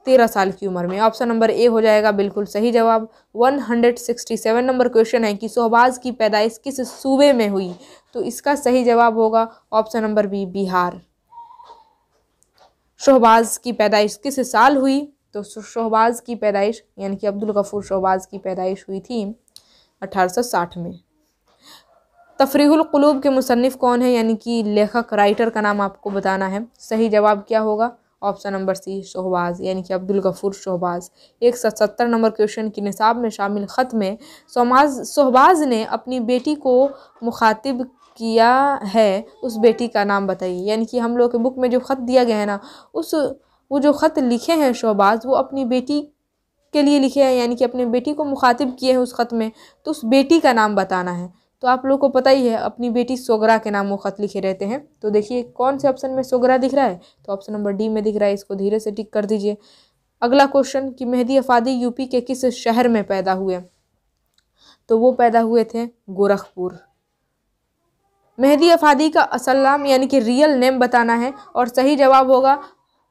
तेरह साल की उम्र में ऑप्शन नंबर ए हो जाएगा बिल्कुल सही जवाब one hundred sixty seven number question है कि सोहबाज की पैदाइश किस सूबे में हुई तो इसका सही जवाब होगा option number B Bihar Shahbaz की पैदाइश किस साल हुई तो शहबाज की पैदाइश यानी कि अब्दुल गफ़ूर शहबाज की पैदाइश हुई थी 1860 में क़ुलूब के मुसनफ़ कौन है यानी कि लेखक राइटर का नाम आपको बताना है सही जवाब क्या होगा ऑप्शन नंबर सी शहबाज यानी कि अब्दुल गफ़ूर शहबाज एक सौ सत्तर नंबर क्वेश्चन की निसाब में शामिल ख़त में सोमाज शहबाज ने अपनी बेटी को मुखातिब किया है उस बेटी का नाम बताइए यानी कि हम लोग के बुक में जो ख़त दिया गया है ना उस वो जो ख़त लिखे हैं शोबाज़ वो अपनी बेटी के लिए लिखे हैं यानी कि अपने बेटी को मुखातिब किए हैं उस ख़त में तो उस बेटी का नाम बताना है तो आप लोग को पता ही है अपनी बेटी सोगरा के नाम वो ख़त लिखे रहते हैं तो देखिए कौन से ऑप्शन में सोगरा दिख रहा है तो ऑप्शन नंबर डी में दिख रहा है इसको धीरे से टिक कर दीजिए अगला क्वेश्चन कि मेहदी अफादी यूपी के किस शहर में पैदा हुए तो वो पैदा हुए थे गोरखपुर मेहदी अफादी का असल नाम यानी कि रियल नेम बताना है और सही जवाब होगा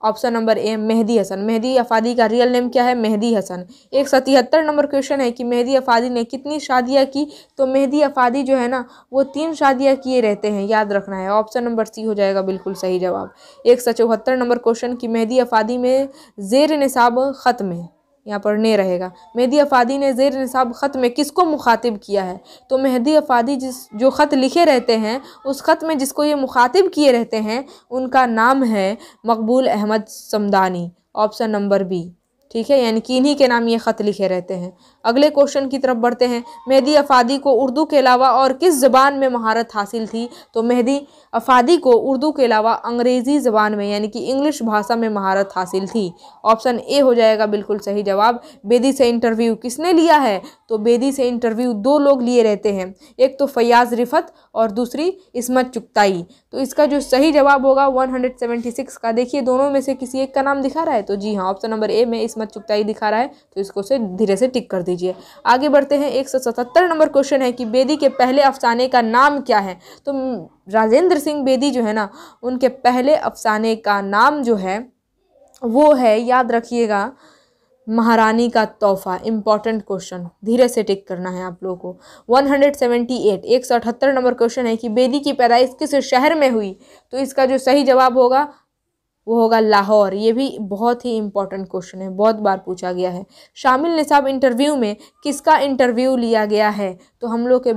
option number A Mehdi Hasan Mehdi Afadi का रियल नेम क्या है मेहदी हसन एक सौ तिहत्तर नंबर क्वेश्चन है कि मेहदी अफादी ने कितनी शादियां की तो मेहदी अफादी जो है ना वो तीन शादियाँ किए रहते हैं याद रखना है ऑप्शन नंबर सी हो जाएगा बिल्कुल सही जवाब एक सौ चौहत्तर नंबर क्वेश्चन कि मेहदी अफादी में जेर निसाब ख़त्म है यहाँ पर ने रहेगा मेहदी अफादी ने जेर नसाब ख़त में किसको मुखातिब किया है तो मेहदी अफादी जिस जो ख़त लिखे रहते हैं उस ख़त में जिसको ये मुखातिब किए रहते हैं उनका नाम है Maqbool Ahmad Samdani option number B ठीक है यानी कि इन्हीं के नाम ये ख़त लिखे रहते हैं अगले क्वेश्चन की तरफ बढ़ते हैं मेहदी अफादी को उर्दू के अलावा और किस ज़बान में महारत हासिल थी तो मेहदी अफादी को उर्दू के अलावा अंग्रेज़ी ज़बान में यानी कि इंग्लिश भाषा में महारत हासिल थी ऑप्शन ए हो जाएगा बिल्कुल सही जवाब बेदी से इंटरव्यू किसने लिया है तो बेदी से इंटरव्यू दो लोग लिए रहते हैं एक तो फयाज रिफत और दूसरी इसमत चुगताई तो इसका जो सही जवाब होगा 176 का देखिए दोनों में से किसी एक का नाम दिखा रहा है तो जी हाँ ऑप्शन नंबर ए में इसमत चुगताई दिखा रहा है तो इसको से धीरे से टिक कर दीजिए आगे बढ़ते हैं एक नंबर क्वेश्चन है कि बेदी के पहले अफसाने का नाम क्या है तो राजेंद्र सिंह बेदी जो है ना उनके पहले अफसाने का नाम जो है वो है याद रखिएगा महारानी का तोहफा इंपॉर्टेंट क्वेश्चन धीरे से टिक करना है आप लोगों को 178 एक सौ अठहत्तर नंबर क्वेश्चन है कि बेदी की पैदाइश किस शहर में हुई तो इसका जो सही जवाब होगा वो होगा लाहौर ये भी बहुत ही इम्पॉर्टेंट क्वेश्चन है बहुत बार पूछा गया है शामिल निसाब इंटरव्यू में किसका इंटरव्यू लिया गया है तो हम लोग के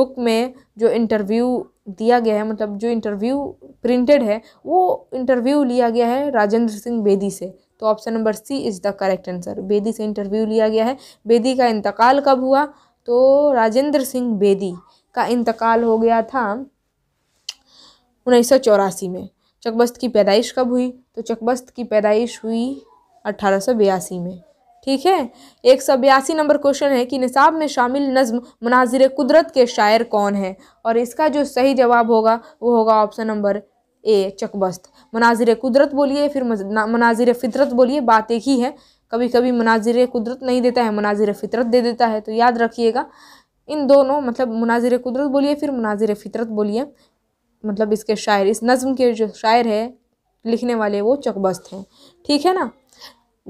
बुक में जो इंटरव्यू दिया गया है मतलब जो इंटरव्यू प्रिंटेड है वो इंटरव्यू लिया गया है राजेंद्र सिंह बेदी से तो option number C is the correct answer Bedi से इंटरव्यू लिया गया है बेदी का इंतकाल कब हुआ तो राजेंद्र सिंह बेदी का इंतकाल हो गया था उन्नीस में चकबस्त की पैदाइश कब हुई तो चकबस्त की पैदाइश हुई अट्ठारह में ठीक है एक सौ बयासी नंबर क्वेश्चन है कि निसाब में शामिल नज़म मनाजिर कुदरत के शायर कौन है और इसका जो सही जवाब होगा वो होगा ऑप्शन नंबर ए चकबस्त मनाजिर कुदरत बोलिए फिर मनाजिर फितरत बोलिए बात एक ही है कभी कभी मनाजिर कुदरत नहीं देता है मनाजिर फितरत दे देता है तो याद रखिएगा इन दोनों मतलब मनाजिर कुदरत बोलिए फिर मनाजिर फितरत बोलिए मतलब इसके शायर इस नज़म के जो शायर है लिखने वाले वो चकबस्त हैं ठीक है ना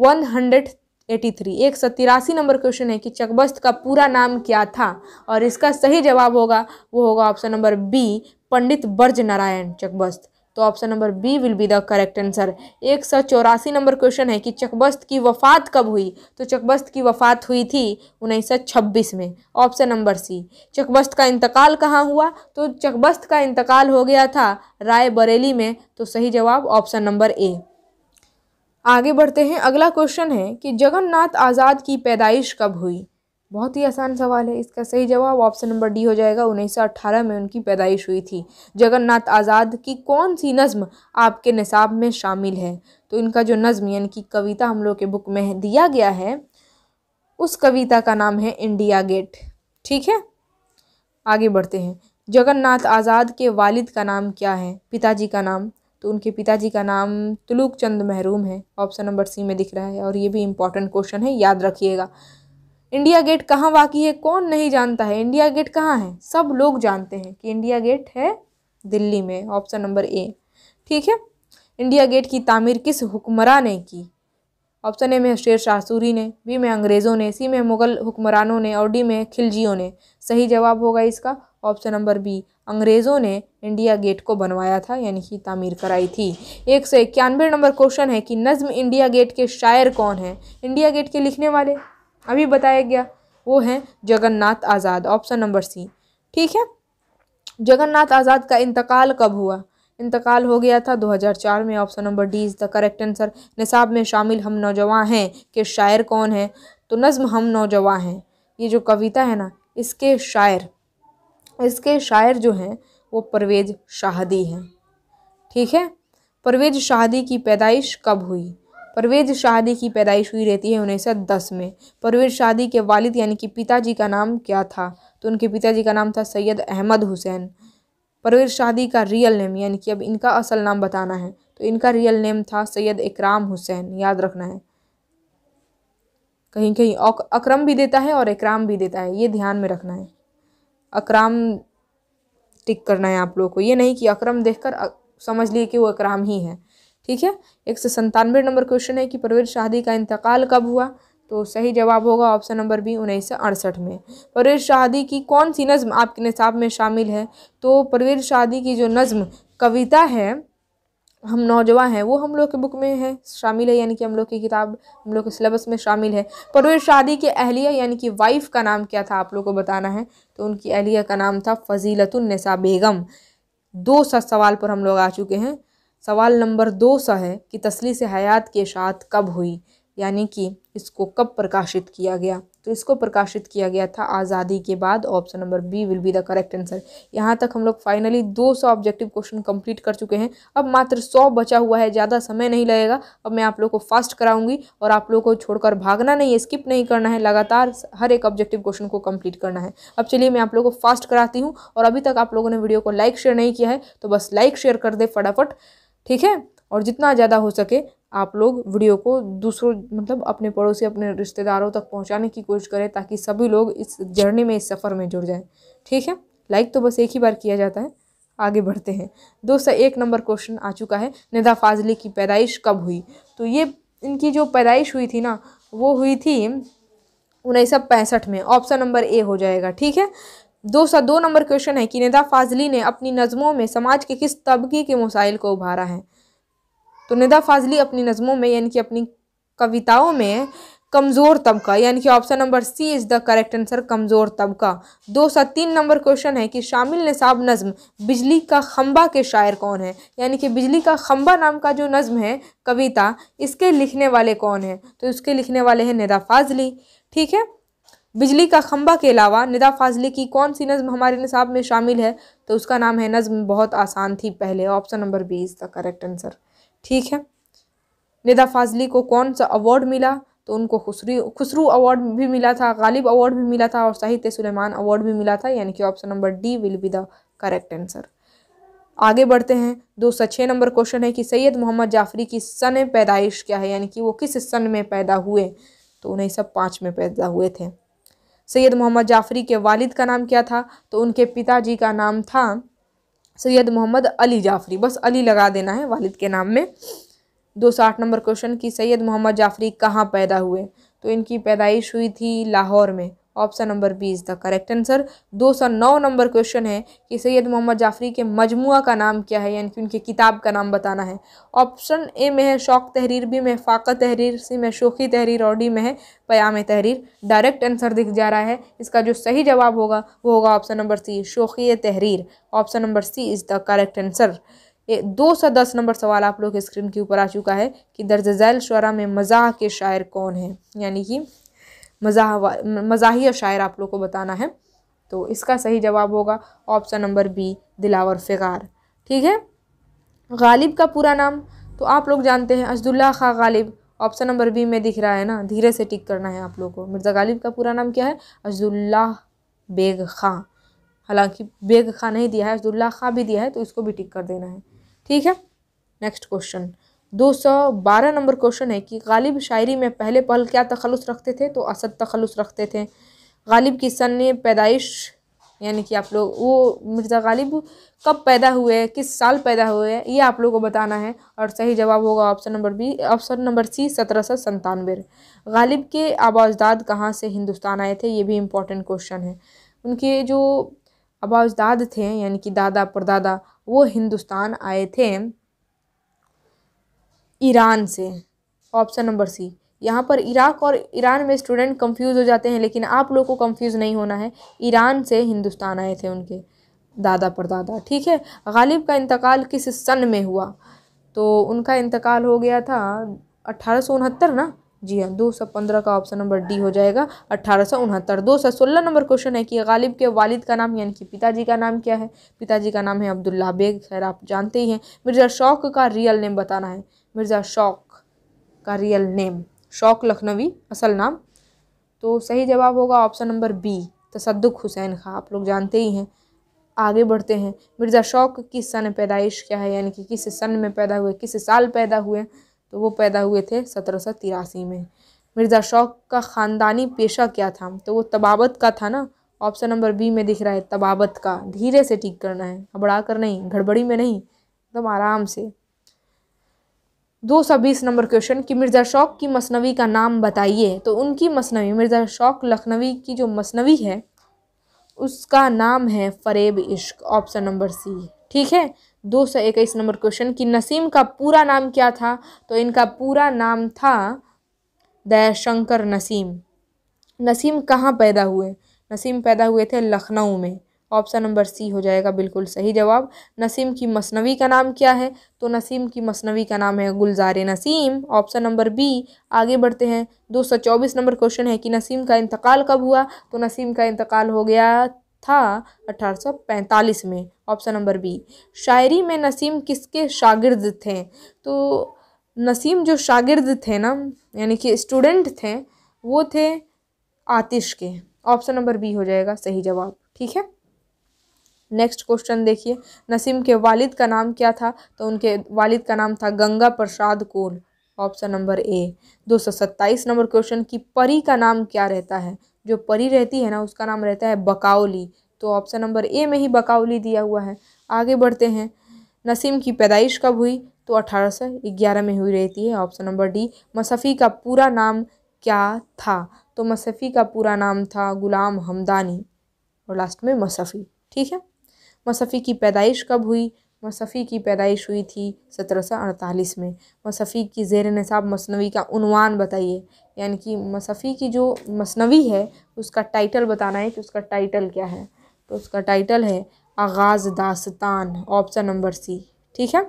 वन हंड्रेड एटी थ्री एक सौ तिरासी नंबर क्वेश्चन है कि चकबस्त का पूरा नाम क्या था और इसका सही जवाब होगा वो होगा option number B Pandit Braj Narayan Chakbast तो option number B will be the correct answer एक सौ चौरासी नंबर क्वेश्चन है कि चकबस्त की वफात कब हुई तो चकबस्त की वफात हुई थी उन्नीस सौ छब्बीस में ऑप्शन नंबर सी चकबस्त का इंतकाल कहाँ हुआ तो चकबस्त का इंतकाल हो गया था राय बरेली में तो सही जवाब ऑप्शन नंबर ए आगे बढ़ते हैं अगला क्वेश्चन है कि जगन्नाथ आज़ाद की पैदाइश कब हुई बहुत ही आसान सवाल है इसका सही जवाब ऑप्शन नंबर डी हो जाएगा 1918 में उनकी पैदाइश हुई थी जगन्नाथ आज़ाद की कौन सी नज़म आपके निसाब में शामिल है तो इनका जो नज़म यानी कि कविता हम लोग के बुक में दिया गया है उस कविता का नाम है इंडिया गेट ठीक है आगे बढ़ते हैं जगन्नाथ आज़ाद के वालिद का नाम क्या है पिताजी का नाम तो उनके पिताजी का नाम तुलुक चंद महरूम है ऑप्शन नंबर सी में दिख रहा है और ये भी इम्पॉर्टेंट क्वेश्चन है याद रखिएगा इंडिया गेट कहाँ वाकई है कौन नहीं जानता है इंडिया गेट कहाँ है सब लोग जानते हैं कि इंडिया गेट है दिल्ली में ऑप्शन नंबर ए ठीक है इंडिया गेट की तामीर किस हुक्मरान ने की ऑप्शन ए में शेर शाह सूरी ने बी में अंग्रेज़ों ने सी में मुग़ल हुक्मरानों ने और डी में खिलजियों ने सही जवाब होगा इसका ऑप्शन नंबर बी अंग्रेज़ों ने इंडिया गेट को बनवाया था यानी कि तामीर कराई थी एक सौ इक्यानवे नंबर क्वेश्चन है कि नज़म इंडिया गेट के शायर कौन हैं इंडिया गेट के लिखने वाले अभी बताया गया वो हैं Jagannath Azad option number C ठीक है जगन्नाथ आज़ाद का इंतकाल कब हुआ इंतकाल हो गया था 2004 में option number D is the correct answer निसाब में शामिल हम नौजवान हैं के शायर कौन है तो नज़म हम नौजवान हैं ये जो कविता है ना इसके शायर इसके शायर जो हैं वो परवेज़ शाहदी हैं ठीक है परवेज़ शाहदी की पैदाइश कब हुई परवेज शाहदी की पैदाइश हुई रहती है उन्नीस सौ दस में परवेज शाहदी के वालिद यानी कि पिताजी का नाम क्या था तो उनके पिताजी का नाम था सैयद अहमद हुसैन परवेज शाहदी का रियल नेम यानी कि अब इनका असल नाम बताना है तो इनका रियल नेम था सैयद इकराम हुसैन याद रखना है कहीं कहीं अक्रम भी देता है और इकराम भी देता है ये ध्यान में रखना है अक्राम टिक करना है आप लोगों को ये नहीं कि अक्रम देखकर समझ लिए कि वो अक्राम ही है ठीक है एक सौ संतानवे नंबर क्वेश्चन है कि परवेज शाहदी का इंतकाल कब हुआ तो सही जवाब होगा ऑप्शन नंबर बी उन्नीस सौ अड़सठ में परवेज शाहदी की कौन सी नज़म आपके निसाब में शामिल है तो परवेज शाहदी की जो नज़म कविता है हम नौजवान हैं वो हम लोग के बुक में है शामिल है यानी कि हम लोग की किताब हम लोग के सिलेबस में शामिल है परवेज शादी के अहलिया यानी कि वाइफ का नाम क्या था आप लोग को बताना है तो उनकी अहलिया का नाम था फजीलतुलनसा बेगम दो सवाल पर हम लोग आ चुके हैं सवाल नंबर दो सा है कि तसली से हयात की साथ कब हुई यानी कि इसको कब प्रकाशित किया गया तो इसको प्रकाशित किया गया था आज़ादी के बाद option number B will be the correct answer यहाँ तक हम लोग फाइनली 200 ऑब्जेक्टिव क्वेश्चन कंप्लीट कर चुके हैं अब मात्र 100 बचा हुआ है ज़्यादा समय नहीं लगेगा अब मैं आप लोग को फास्ट कराऊंगी और आप लोग को छोड़कर भागना नहीं है स्किप नहीं करना है लगातार हर एक ऑब्जेक्टिव क्वेश्चन को कम्प्लीट करना है अब चलिए मैं आप लोग को फास्ट कराती हूँ और अभी तक आप लोगों ने वीडियो को लाइक शेयर नहीं किया है तो बस लाइक शेयर कर दे फटाफट -फड़। ठीक है और जितना ज़्यादा हो सके आप लोग वीडियो को दूसरों मतलब अपने पड़ोसी अपने रिश्तेदारों तक पहुंचाने की कोशिश करें ताकि सभी लोग इस जर्नी में इस सफ़र में जुड़ जाएं ठीक है लाइक तो बस एक ही बार किया जाता है आगे बढ़ते हैं दोस्तों एक नंबर क्वेश्चन आ चुका है निदा फाजिले की पैदाइश कब हुई तो ये इनकी जो पैदाइश हुई थी ना वो हुई थी उन्नीस में ऑप्शन नंबर ए हो जाएगा ठीक है दो सौ दो नंबर क्वेश्चन है कि निदा फाजली ने अपनी नज़मों में समाज के किस तबके के मसाइल को उभारा है तो निदा फाजली अपनी नज़मों में यानी कि अपनी कविताओं में कमज़ोर तबका यानी कि option number C is the correct answer कमज़ोर तबका दो सौ तीन नंबर क्वेश्चन है कि शामिल नसाब नज़म बिजली का खम्बा के शायर कौन है यानी कि बिजली का खम्बा नाम का जो नज़म है कविता इसके लिखने वाले कौन है तो इसके लिखने वाले हैं निदा फाजली ठीक है बिजली का खम्बा के अलावा निदा फाजली की कौन सी नज़म हमारे निसाब में शामिल है तो उसका नाम है नज़म बहुत आसान थी पहले option number B is the correct answer ठीक है निदा फाजली को कौन सा अवार्ड मिला तो उनको खुसरी खुसरू अवार्ड भी मिला था गालिब अवार्ड भी मिला था और साहित्य सुलेमान अवार्ड भी मिला था यानी कि option number D will be the correct answer आगे बढ़ते हैं दो सौ छः नंबर क्वेश्चन है कि सैयद मोहम्मद जाफरी की सन पैदाइश क्या है यानी कि वो किस सन में पैदा हुए तो उन्हें सब पाँच में पैदा हुए थे सैयद मोहम्मद जाफरी के वालिद का नाम क्या था तो उनके पिताजी का नाम था सैयद मोहम्मद अली जाफरी बस अली लगा देना है वालिद के नाम में दो सौ आठ नंबर क्वेश्चन कि सैयद मोहम्मद जाफरी कहाँ पैदा हुए तो इनकी पैदाइश हुई थी लाहौर में option number B is the correct answer दो सौ नौ नंबर क्वेश्चन है कि सैयद मोहम्मद जाफरी के मजमुआ का नाम क्या है यानी कि उनकी किताब का नाम बताना है ऑप्शन ए में है शौक तहरीर बी में फ़ाक़त तहरीर सी में शोखी तहरीर और डी में है पयाम तहरीर डायरेक्ट आंसर दिख जा रहा है इसका जो सही जवाब होगा वो होगा option number C Shokhi Tahrir option number C is the correct answer ये दो सौ दस नंबर सवाल आप लोग स्क्रीन के ऊपर आ चुका है कि दर्ज झैल शुरा में मज़ाह के शायर कौन है यानी कि मजा मजाही शायर आप लोग को बताना है तो इसका सही जवाब होगा option number B Dilawar Figar ठीक है गालिब का पूरा नाम तो आप लोग जानते हैं असदुल्ला खा गालिब ऑप्शन नंबर बी में दिख रहा है ना धीरे से टिक करना है आप लोग को मिर्ज़ा गालिब का पूरा नाम क्या है असदुल्ला बेग खां हालांकि बेग खां नहीं दिया है असदुल्ला खां भी दिया है तो इसको भी टिक कर देना है ठीक है नेक्स्ट क्वेश्चन दो सौ बारह नंबर क्वेश्चन है कि गालिब शायरी में पहले पहल क्या तखलुस रखते थे तो असद तखलुस रखते थे गालिब की सन पैदाइश यानी कि आप लोग वो मिर्ज़ा गालिब कब पैदा हुए हैं किस साल पैदा हुए हैं ये आप लोगों को बताना है और सही जवाब होगा option number B option number C सत्रह सौ संतानवे गालिब के आबाजदाद कहाँ से हिंदुस्तान आए थे ये भी इम्पोर्टेंट क्वेश्चन है उनके जो आबाजदाद थे यानी कि दादा परदादा वो हिंदुस्तान आए थे ईरान से ऑप्शन नंबर सी यहाँ पर इराक और ईरान में स्टूडेंट कंफ्यूज हो जाते हैं लेकिन आप लोग को कंफ्यूज नहीं होना है ईरान से हिंदुस्तान आए थे उनके दादा परदादा ठीक है गालिब का इंतकाल किस सन में हुआ तो उनका इंतकाल हो गया था अट्ठारह ना जी हाँ दो सौ पंद्रह का ऑप्शन नंबर डी हो जाएगा अट्ठारह सौ उनहत्तर दो सौ सोलह नंबर क्वेश्चन है कि गालिब के वालिद का नाम यानी कि पिताजी का नाम क्या है पिताजी का नाम है अब्दुल्ला बेग खैर आप जानते ही हैं मिर्ज़ा शौक का रियल नेम बताना है मिर्ज़ा शौक का रियल नेम शौक लखनवी असल नाम तो सही जवाब होगा option number B Tasadduq Hussain Khan आप लोग जानते ही हैं आगे बढ़ते हैं मिर्ज़ा शौक की सन पैदाइश क्या है यानी कि किस सन में पैदा हुए किस साल पैदा हुए तो वो पैदा हुए थे सत्रह सौ तिरासी में मिर्ज़ा शौक का ख़ानदानी पेशा क्या था तो वो तबावत का था ना ऑप्शन नंबर बी में दिख रहा है तबावत का धीरे से ठीक करना है घबरा कर नहीं गड़बड़ी में नहीं एकदम आराम से दो सौ बीस नंबर क्वेश्चन कि मिर्ज़ा शौक की मसनवी का नाम बताइए तो उनकी मसनवी मिर्ज़ा शौक लखनवी की जो मसनवी है उसका नाम है फरेब इश्क ऑप्शन नंबर सी ठीक है दो सौ इक्कीस नंबर क्वेश्चन कि नसीम का पूरा नाम क्या था तो इनका पूरा नाम था दयाशंकर नसीम नसीम कहाँ पैदा हुए नसीम पैदा हुए थे लखनऊ में ऑप्शन नंबर सी हो जाएगा बिल्कुल सही जवाब नसीम की मसनवी का नाम क्या है तो नसीम की मसनवी का नाम है Gulzar Naseem option number B आगे बढ़ते हैं दो सौ चौबीस नंबर क्वेश्चन है कि नसीम का इंतकाल कब हुआ तो नसीम का इंतकाल हो गया था 1845 में ऑप्शन नंबर बी शायरी में नसीम किसके शागिर्द थे तो नसीम जो शागिर्द थे ना यानी कि स्टूडेंट थे वो थे आतिश के ऑप्शन नंबर बी हो जाएगा सही जवाब ठीक है नेक्स्ट क्वेश्चन देखिए नसीम के वालिद का नाम क्या था तो उनके वालिद का नाम था गंगा प्रसाद कोल ऑप्शन नंबर ए दो सौ सत्ताईस नंबर क्वेश्चन की परी का नाम क्या रहता है जो परी रहती है ना उसका नाम रहता है बकावली तो ऑप्शन नंबर ए में ही बकावली दिया हुआ है आगे बढ़ते हैं नसीम की पैदाइश कब हुई तो अठारह सौ ग्यारह में हुई रहती है ऑप्शन नंबर डी मसफ़ी का पूरा नाम क्या था तो मसफ़ी का पूरा नाम था गुलाम हमदानी और लास्ट में मसफ़ी ठीक है मसफी की पैदाइश कब हुई मसफी की पैदाइश हुई थी सत्रह सौ अड़तालीस में मसफी की जेर नसाब मसनवी का उनवान बताइए यानी कि मसफी की जो मसनवी है उसका टाइटल बताना है कि उसका टाइटल क्या है तो उसका टाइटल है आगाज़ दास्तान ऑप्शन नंबर सी ठीक है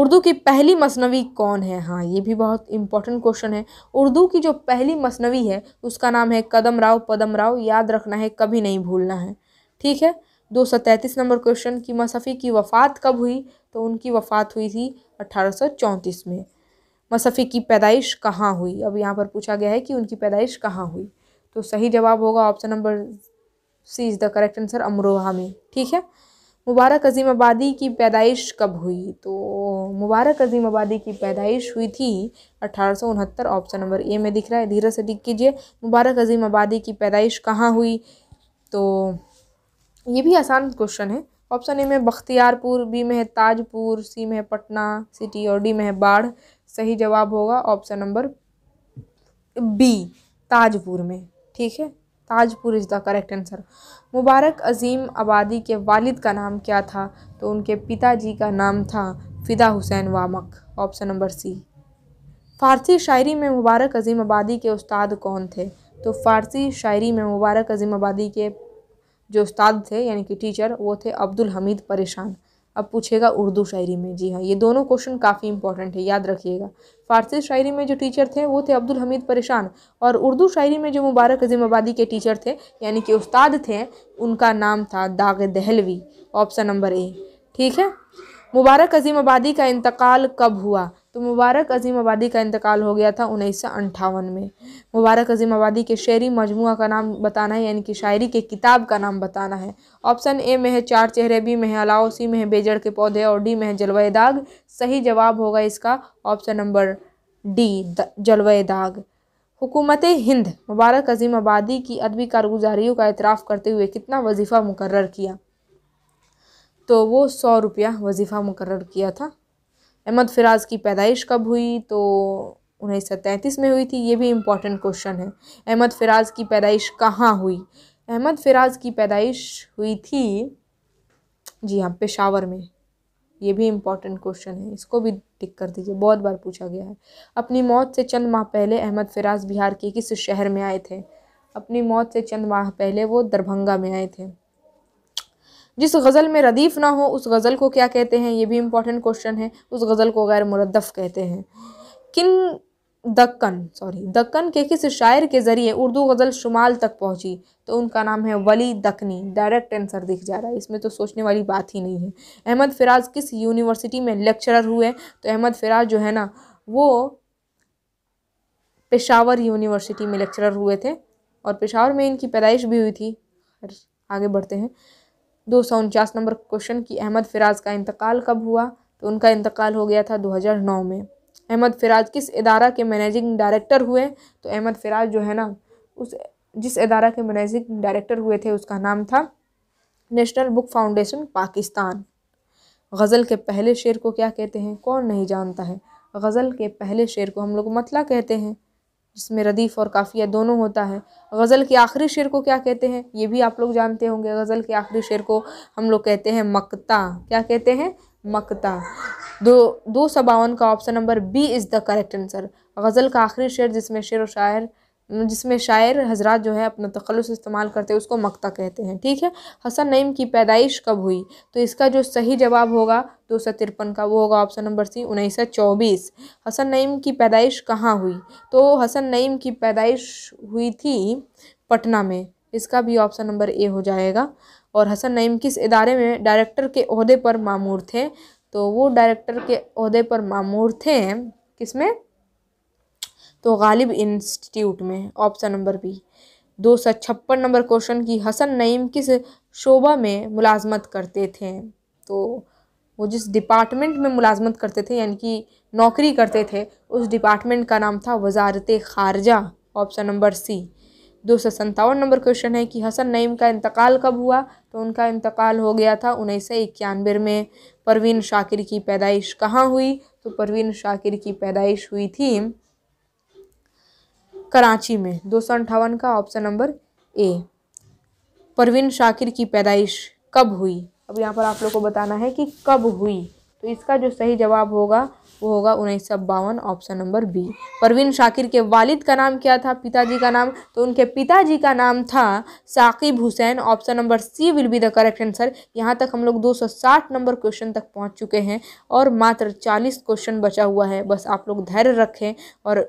उर्दू की पहली मसनवी कौन है हाँ ये भी बहुत इंपॉर्टेंट क्वेश्चन है उर्दू की जो पहली मसनवी है उसका नाम है कदम राव पदम राव याद रखना है कभी नहीं भूलना है ठीक है दो सौ तैंतीस नंबर क्वेश्चन की मसफ़ी की वफ़ात कब हुई तो उनकी वफ़ात हुई थी अट्ठारह सौ चौंतीस में मसफ़ी की पैदाइश कहाँ हुई अब यहाँ पर पूछा गया है कि उनकी पैदाइश कहाँ हुई तो सही जवाब होगा option number C is the correct answer Amroha में ठीक है मुबारक अजीम आबादी की पैदाइश कब हुई तो मुबारक अजीम आबादी की पैदाइश हुई थी अठारह ऑप्शन नंबर ए में दिख रहा है धीरे से दिख कीजिए मुबारक अजीम आबादी की पैदाइश कहाँ हुई तो ये भी आसान क्वेश्चन है ऑप्शन ए में बख्तियारपुर बी में है ताजपुर सी में है पटना सिटी और डी में है बाढ़ सही जवाब होगा ऑप्शन नंबर बी ताजपुर में ठीक है Tajpur is the correct answer Mubarak Azimabadi के वालिद का नाम क्या था तो उनके पिताजी का नाम था Fida Hussain Wamiq option number C Farsi शायरी में मुबारक अजीम आबादी के उस्ताद कौन थे तो फ़ारसी शायरी में मुबारक अजीम आबादी के जो उस्ताद थे यानी कि टीचर वो थे अब्दुल हमीद परेशान अब पूछेगा उर्दू शायरी में जी हाँ ये दोनों क्वेश्चन काफ़ी इंपॉर्टेंट है याद रखिएगा फ़ारसी शायरी में जो टीचर थे वो थे अब्दुल हमीद परेशान और उर्दू शायरी में जो मुबारक अजीम आबादी के टीचर थे यानी कि उस्ताद थे उनका नाम था दाग दहलवी ऑप्शन नंबर ए ठीक है मुबारक अजीम आबादी का इंतकाल कब हुआ तो मुबारक अजीम आबादी का इंतकाल हो गया था उन्नीस में मुबारक अजीम आबादी के शेरी मजमू का नाम बताना है यानी कि शायरी के किताब का नाम बताना है ऑप्शन ए में है चार चेहरे बी में है अलाओ सी में है बेजड़ के पौधे और डी में है जलवा दाग सही जवाब होगा इसका ऑप्शन नंबर डी जलवा दाग हुकूमत हिंद मुबारक अजीम आबादी की अदबी कारगुजारियों का एतराफ़ करते हुए कितना वजीफ़ा मुकर किया तो वो सौ रुपया वजीफ़ा मुकर किया था अहमद फ़िराज़ की पैदाइश कब हुई तो उन्नीस सौ तैंतीस में हुई थी ये भी इम्पॉर्टेंट क्वेश्चन है अहमद फ़िराज़ की पैदाइश कहाँ हुई अहमद फ़िराज़ की पैदाइश हुई थी जी हाँ पेशावर में ये भी इम्पॉर्टेंट क्वेश्चन है इसको भी टिक कर दीजिए बहुत बार पूछा गया है अपनी मौत से चंद माह पहले अहमद फ़िराज़ बिहार के किस शहर में आए थे अपनी मौत से चंद माह पहले वो दरभंगा में आए थे जिस गज़ल में रदीफ़ ना हो उस गज़ल को क्या कहते हैं ये भी इम्पॉर्टेंट क्वेश्चन है उस गज़ल को गैर मुरदफ़ कहते हैं किन दक्कन सॉरी दक्कन के किस शायर के ज़रिए उर्दू गज़ल शुमाल तक पहुंची तो उनका नाम है वली दक्नी डायरेक्ट आंसर दिख जा रहा है इसमें तो सोचने वाली बात ही नहीं है अहमद फ़िराज़ किस यूनिवर्सिटी में लेक्चरर हुए तो अहमद फ़िराज़ जो है ना वो पेशावर यूनिवर्सिटी में लेक्चरर हुए थे और पेशावर में इनकी पैदाइश भी हुई थी आगे बढ़ते हैं दो सौ उनचास नंबर क्वेश्चन कि अहमद फ़िराज का इंतकाल कब हुआ तो उनका इंतकाल हो गया था 2009 में अहमद फ़िराज किस इदारा के मैनेजिंग डायरेक्टर हुए तो अहमद फ़िराज जो है ना उस जिस इदारा के मैनेजिंग डायरेक्टर हुए थे उसका नाम था नेशनल बुक फाउंडेशन पाकिस्तान गज़ल के पहले शेर को क्या कहते हैं कौन नहीं जानता है गज़ल के पहले शेर को हम लोग मतला कहते हैं जिसमें रदीफ़ और काफ़िया दोनों होता है गज़ल के आखिरी शेर को क्या कहते हैं ये भी आप लोग जानते होंगे गज़ल के आखिरी शेर को हम लोग कहते हैं मकता क्या कहते हैं मकता दो दो सबावन का option number B is the correct answer गज़ल का आखिरी शेर जिसमें शेर व शायर जिसमें शायर हजरत जो है अपना तखलस इस्तेमाल करते हैं उसको मक्ता कहते हैं ठीक है हसन नईम की पैदाइश कब हुई तो इसका जो सही जवाब होगा दो सौ तिरपन का वो होगा ऑप्शन नंबर सी उन्नीस सौ चौबीस हसन नईम की पैदाइश कहाँ हुई तो हसन नईम की पैदाइश हुई थी पटना में इसका भी ऑप्शन नंबर ए हो जाएगा और हसन नईम किस इदारे में डायरेक्टर के अहदे पर मामूर थे तो वो डायरेक्टर के अहदे पर मामूर थे किसमें तो गालिब इंस्टीट्यूट में ऑप्शन नंबर बी दो सौ छप्पन नंबर क्वेश्चन की हसन नईम किस शोबा में मुलाजमत करते थे तो वो जिस डिपार्टमेंट में मुलाजमत करते थे यानी कि नौकरी करते थे उस डिपार्टमेंट का नाम था वजारत खारजा ऑप्शन नंबर सी दो सौ सत्तावन नंबर क्वेश्चन है कि हसन नईम का इंतकाल कब हुआ तो उनका इंतकाल हो गया था उन्नीस सौ इक्यानवे में परवीन शाकिर की पैदाइश कहाँ हुई तो परवीन शाकिर की पैदाइश हुई थी कराची में दो सौ अंठावन का option number A Parveen Shakir की पैदाइश कब हुई अब यहाँ पर आप लोग को बताना है कि कब हुई तो इसका जो सही जवाब होगा वो होगा उन्नीस सौ बावन option number B Parveen Shakir के वालिद का नाम क्या था पिताजी का नाम तो उनके पिताजी का नाम था Saqib Hussain option number C will be the correct answer यहाँ तक हम लोग 260 नंबर क्वेश्चन तक पहुँच चुके हैं और मात्र 40 क्वेश्चन बचा हुआ है बस आप लोग धैर्य रखें और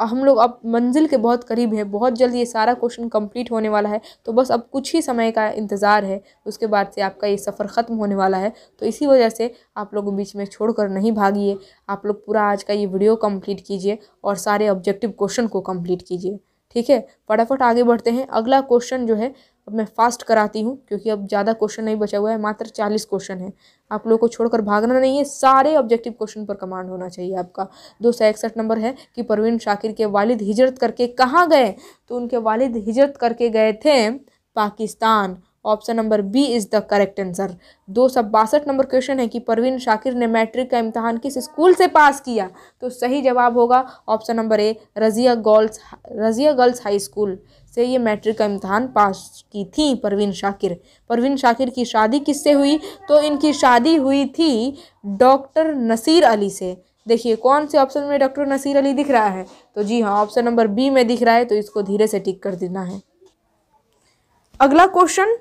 हम लोग अब मंजिल के बहुत करीब हैं बहुत जल्द ये सारा क्वेश्चन कंप्लीट होने वाला है तो बस अब कुछ ही समय का इंतज़ार है उसके बाद से आपका ये सफ़र ख़त्म होने वाला है तो इसी वजह से आप लोग बीच में छोड़कर नहीं भागिए आप लोग पूरा आज का ये वीडियो कंप्लीट कीजिए और सारे ऑब्जेक्टिव क्वेश्चन को कंप्लीट कीजिए ठीक है फटाफट आगे बढ़ते हैं अगला क्वेश्चन जो है अब मैं फास्ट कराती हूँ क्योंकि अब ज़्यादा क्वेश्चन नहीं बचा हुआ है मात्र चालीस क्वेश्चन है आप लोगों को छोड़कर भागना नहीं है सारे ऑब्जेक्टिव क्वेश्चन पर कमांड होना चाहिए आपका दो सौ इकसठ नंबर है कि परवीन शाकिर के वालिद हिजरत करके कहाँ गए तो उनके वालिद हिजरत करके गए थे Pakistan option number B is the correct answer दो सौ बासठ नंबर क्वेश्चन है कि परवीन शाकिर ने मैट्रिक का इम्तहान किस स्कूल से पास किया तो सही जवाब होगा option number A Razia girls Razia girls high school से ये मैट्रिक का इम्तहान पास की थी परवीन शाकिर परवीन शाकिर की शादी किससे हुई तो इनकी शादी हुई थी डॉक्टर नसीर अली से देखिए कौन से ऑप्शन में डॉक्टर नसीर अली दिख रहा है तो जी हाँ ऑप्शन नंबर बी में दिख रहा है तो इसको धीरे से टिक कर देना है अगला क्वेश्चन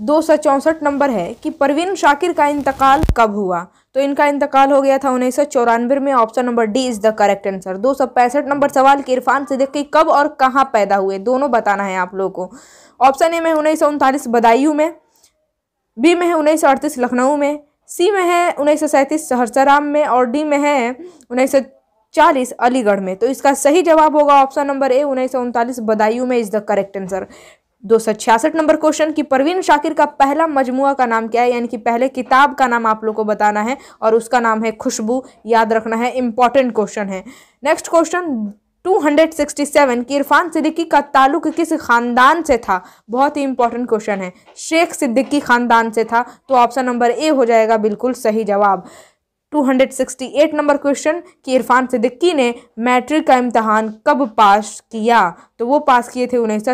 दो सौ चौंसठ नंबर है कि परवीन शाकिर का इंतकाल कब हुआ तो इनका इंतकाल हो गया था उन्नीस सौ चौरानवे में option number D is the correct answer दो सौ पैंसठ नंबर सवाल कि इरफान सिद्दीकी कब और कहाँ पैदा हुए दोनों बताना है आप लोगों को ऑप्शन ए में उन्नीस सौ उनतालीस बदायूं में बी में है उन्नीस सौ अड़तीस लखनऊ में सी में है उन्नीस सौ सैंतीस सहरसाराम में और डी में है उन्नीस सौ चालीस अलीगढ़ में तो इसका सही जवाब होगा ऑप्शन नंबर ए उन्नीस सौ उनतालीस बदायूं में इज़ द करेक्ट आंसर दो नंबर क्वेश्चन कि परवीन शाकिर का पहला मजमुआ का नाम क्या है यानी कि पहले किताब का नाम आप लोग को बताना है और उसका नाम है खुशबू याद रखना है इंपॉर्टेंट क्वेश्चन है नेक्स्ट क्वेश्चन 267 कि इरफान सिद्दीकी का ताल्लुक किस ख़ानदान से था बहुत ही इंपॉर्टेंट क्वेश्चन है शेख सिद्दीकी ख़ानदान से था तो ऑप्शन नंबर ए हो जाएगा बिल्कुल सही जवाब 268 नंबर क्वेश्चन कि इरफान सिद्दीकी ने मैट्रिक का इम्तहान कब पास किया तो वो पास किए थे उन्नीस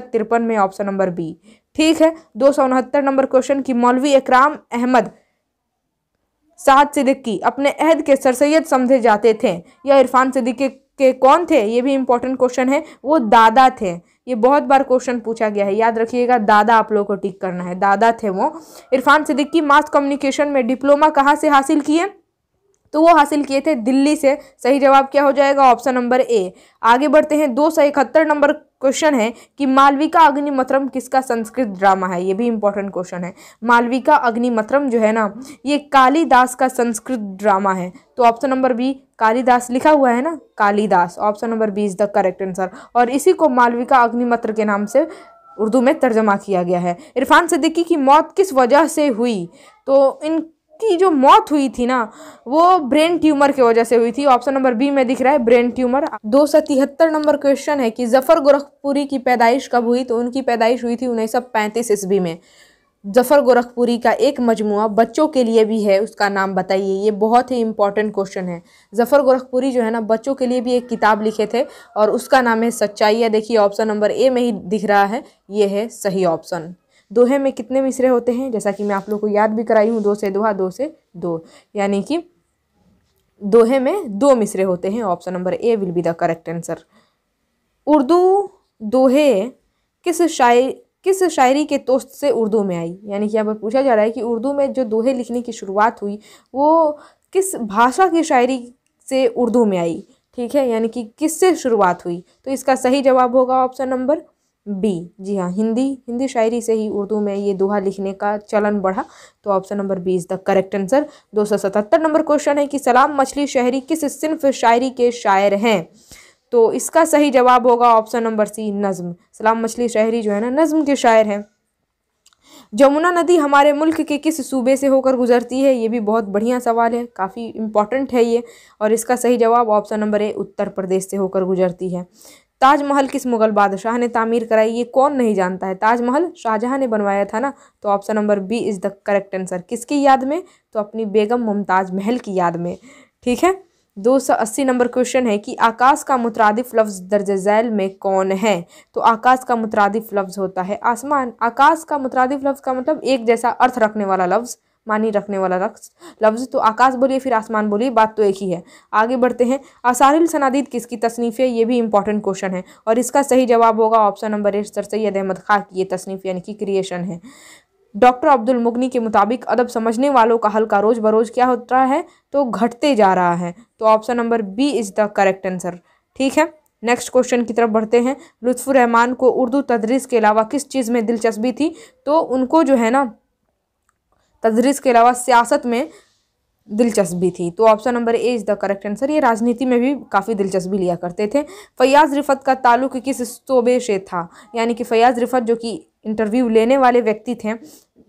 में ऑप्शन नंबर बी ठीक है दो नंबर क्वेश्चन कि मौलवी इकराम अहमद साहद सिद्दीकी अपने अहद के सर सैद समझे जाते थे या इरफान सिद्दीकी के कौन थे ये भी इंपॉर्टेंट क्वेश्चन है वो दादा थे ये बहुत बार क्वेश्चन पूछा गया है याद रखिएगा दादा आप लोगों को टिक करना है दादा थे वो इरफान सिद्दीकी मास कम्युनिकेशन में डिप्लोमा कहाँ से हासिल किए तो वो हासिल किए थे दिल्ली से सही जवाब क्या हो जाएगा ऑप्शन नंबर ए आगे बढ़ते हैं दो सौ इकहत्तर नंबर क्वेश्चन है कि मालविका अग्निमत्रम किसका संस्कृत ड्रामा है ये भी इंपॉर्टेंट क्वेश्चन है मालविका अग्निमत्रम जो है ना ये कालीदास का संस्कृत ड्रामा है तो ऑप्शन नंबर बी कालीदास लिखा हुआ है ना Kalidas option number B is the correct answer और इसी को मालविका अग्निमत्र के नाम से उर्दू में तर्जमा किया गया है इरफान सिद्दीकी की मौत किस वजह से हुई तो इन की जो मौत हुई थी ना वो ब्रेन ट्यूमर की वजह से हुई थी ऑप्शन नंबर बी में दिख रहा है ब्रेन ट्यूमर दो सौ तिहत्तर नंबर क्वेश्चन है कि जफर गोरखपुरी की पैदाइश कब हुई तो उनकी पैदाइश हुई थी उन्नीस सौ पैंतीस ईस्वी में जफर गोरखपुरी का एक मजमु बच्चों के लिए भी है उसका नाम बताइए ये बहुत ही इंपॉर्टेंट क्वेश्चन है जफर गोरखपुरी जो है ना बच्चों के लिए भी एक किताब लिखे थे और उसका नाम है सच्चाई है देखिए ऑप्शन नंबर ए में ही दिख रहा है ये है सही ऑप्शन दोहे में कितने मिसरे होते हैं जैसा कि मैं आप लोग को याद भी कराई हूँ दो से दोहा दो से दो यानी कि दोहे में दो मिसरे होते हैं option number A will be the correct answer Urdu दोहे किस शायरी किस शायरी के तोस्त से उर्दू में आई यानी कि यहाँ पर पूछा जा रहा है कि उर्दू में जो दोहे लिखने की शुरुआत हुई वो किस भाषा की शायरी से उर्दू में आई ठीक है यानी कि किससे शुरुआत हुई तो इसका सही जवाब होगा ऑप्शन नंबर बी जी हाँ हिंदी हिंदी शायरी से ही उर्दू में ये दोहा लिखने का चलन बढ़ा तो option number B is the correct answer दो सौ सतहत्तर नंबर क्वेश्चन है कि सलाम मछली शहरी किस सिंफ शायरी के शायर हैं तो इसका सही जवाब होगा ऑप्शन नंबर सी नज़म सलाम मछली शहरी जो है ना नज़म के शायर हैं जमुना नदी हमारे मुल्क के किस सूबे से होकर गुजरती है ये भी बहुत बढ़िया सवाल है काफ़ी इम्पॉर्टेंट है ये और इसका सही जवाब ऑप्शन नंबर ए उत्तर प्रदेश से होकर गुजरती है ताजमहल किस मुगल बादशाह ने तामीर कराई ये कौन नहीं जानता है ताजमहल शाहजहाँ ने बनवाया था ना तो option number B is the correct answer किसकी याद में तो अपनी बेगम मुमताज़ महल की याद में ठीक है दो सौ अस्सी नंबर क्वेश्चन है कि आकाश का मुतरदिफ लफ्ज़ दर्ज झैल में कौन है तो आकाश का मुतरदिफ लफ्ज़ होता है आसमान आकाश का मुतरदिफ लफ्ज़ का मतलब एक जैसा अर्थ रखने वाला लफ्ज़ मानी रखने वाला रक्स लफ्ज़ तो आकाश बोलिए फिर आसमान बोलिए बात तो एक ही है आगे बढ़ते हैं आसारिल सनादीद किसकी तसनीफ़ है ये भी इंपॉर्टेंट क्वेश्चन है और इसका सही जवाब होगा option number eight sir Syed Ahmad Khan की ये तसनीफ़ यानी कि क्रिएशन है डॉक्टर अब्दुल मुगनी के मुताबिक अदब समझने वालों का हल्का रोज़ बरोज़ क्या होता है तो घटते जा रहा है तो option number B is the correct answer ठीक है नेक्स्ट क्वेश्चन की तरफ बढ़ते हैं लुत्फ़ुर रहमान को उर्दू तदरीस के अलावा किस चीज़ में दिलचस्पी थी तो उनको जो है ना तदरीस के अलावा सियासत में दिलचस्पी थी तो option number A is the correct answer ये राजनीति में भी काफ़ी दिलचस्पी लिया करते थे फयाज़ रिफत का ताल्लुक किस शोबे से था यानी कि फयाज़ रिफत जो कि इंटरव्यू लेने वाले व्यक्ति थे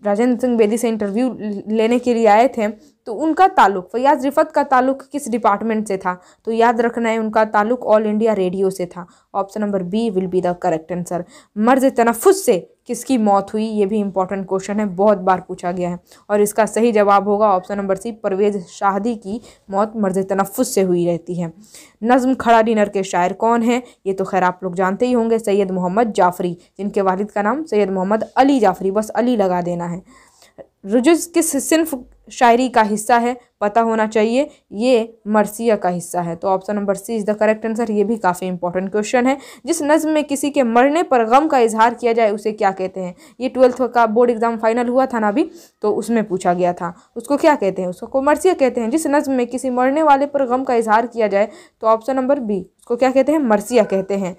राजेंद्र सिंह बेदी से इंटरव्यू लेने के लिए आए थे तो उनका ताल्लुक फयाज रिफत का ताल्लुक किस डिपार्टमेंट से था तो याद रखना है उनका ताल्लुक ऑल इंडिया रेडियो से था option number B will be the correct answer मर्ज तनफुस से किसकी मौत हुई ये भी इंपॉर्टेंट क्वेश्चन है बहुत बार पूछा गया है और इसका सही जवाब होगा option number C Parvez Shahidi की मौत मर्ज तनफुस से हुई रहती है नज़म खड़ा डिनर के शायर कौन हैं ये तो खैर आप लोग जानते ही होंगे सैयद मोहम्मद जाफरी जिनके वालिद का नाम सैयद मोहम्मद अली जाफरी बस अली लगा देना है रुजुज किस सिंफ शायरी का हिस्सा है पता होना चाहिए ये मरसिया का हिस्सा है तो option number C is the correct answer ये भी काफ़ी इंपॉर्टेंट क्वेश्चन है जिस नज़म में किसी के मरने पर गम का इजहार किया जाए उसे क्या कहते हैं ये ट्वेल्थ का बोर्ड एग्ज़ाम फाइनल हुआ था ना अभी तो उसमें पूछा गया था उसको क्या कहते हैं उसको मरसिया कहते हैं जिस नज़म में किसी मरने वाले पर गम का इजहार किया जाए तो ऑप्शन नंबर बी उसको क्या कहते हैं मरसिया कहते हैं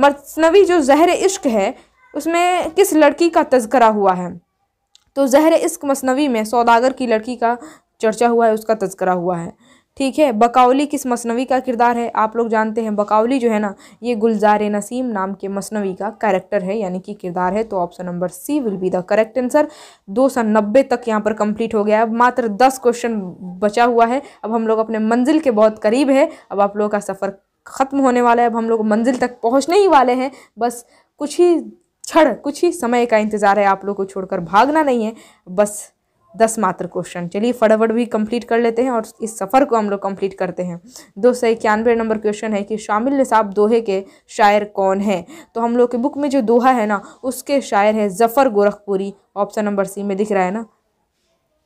मसनवी जो जहर इश्क है उसमें किस लड़की का तस्करा हुआ है तो जहर इश्क मसनवी में सौदागर की लड़की का चर्चा हुआ है उसका तस्करा हुआ है ठीक है बकावली किस मसनवी का किरदार है आप लोग जानते हैं बकावली जो है ना ये गुलजार नसीम नाम के मसनवी का कैरेक्टर है यानी कि किरदार है तो option number C will be the correct answer दो सौ नब्बे तक यहाँ पर कंप्लीट हो गया अब मात्र दस क्वेश्चन बचा हुआ है अब हम लोग अपने मंजिल के बहुत करीब है अब आप लोगों का सफ़र ख़त्म होने वाला है अब हम लोग मंजिल तक पहुँचने ही वाले हैं बस कुछ ही क्षण कुछ ही समय का इंतज़ार है आप लोग को छोड़कर भागना नहीं है बस दस मात्र क्वेश्चन चलिए फटाफट भी कंप्लीट कर लेते हैं और इस सफ़र को हम लोग कंप्लीट करते हैं दो सौ इक्यानवे नंबर क्वेश्चन है कि शामिल निसाब दोहे के शायर कौन है तो हम लोग के बुक में जो दोहा है ना उसके शायर है Zafar Gorakhpuri option number C में दिख रहा है ना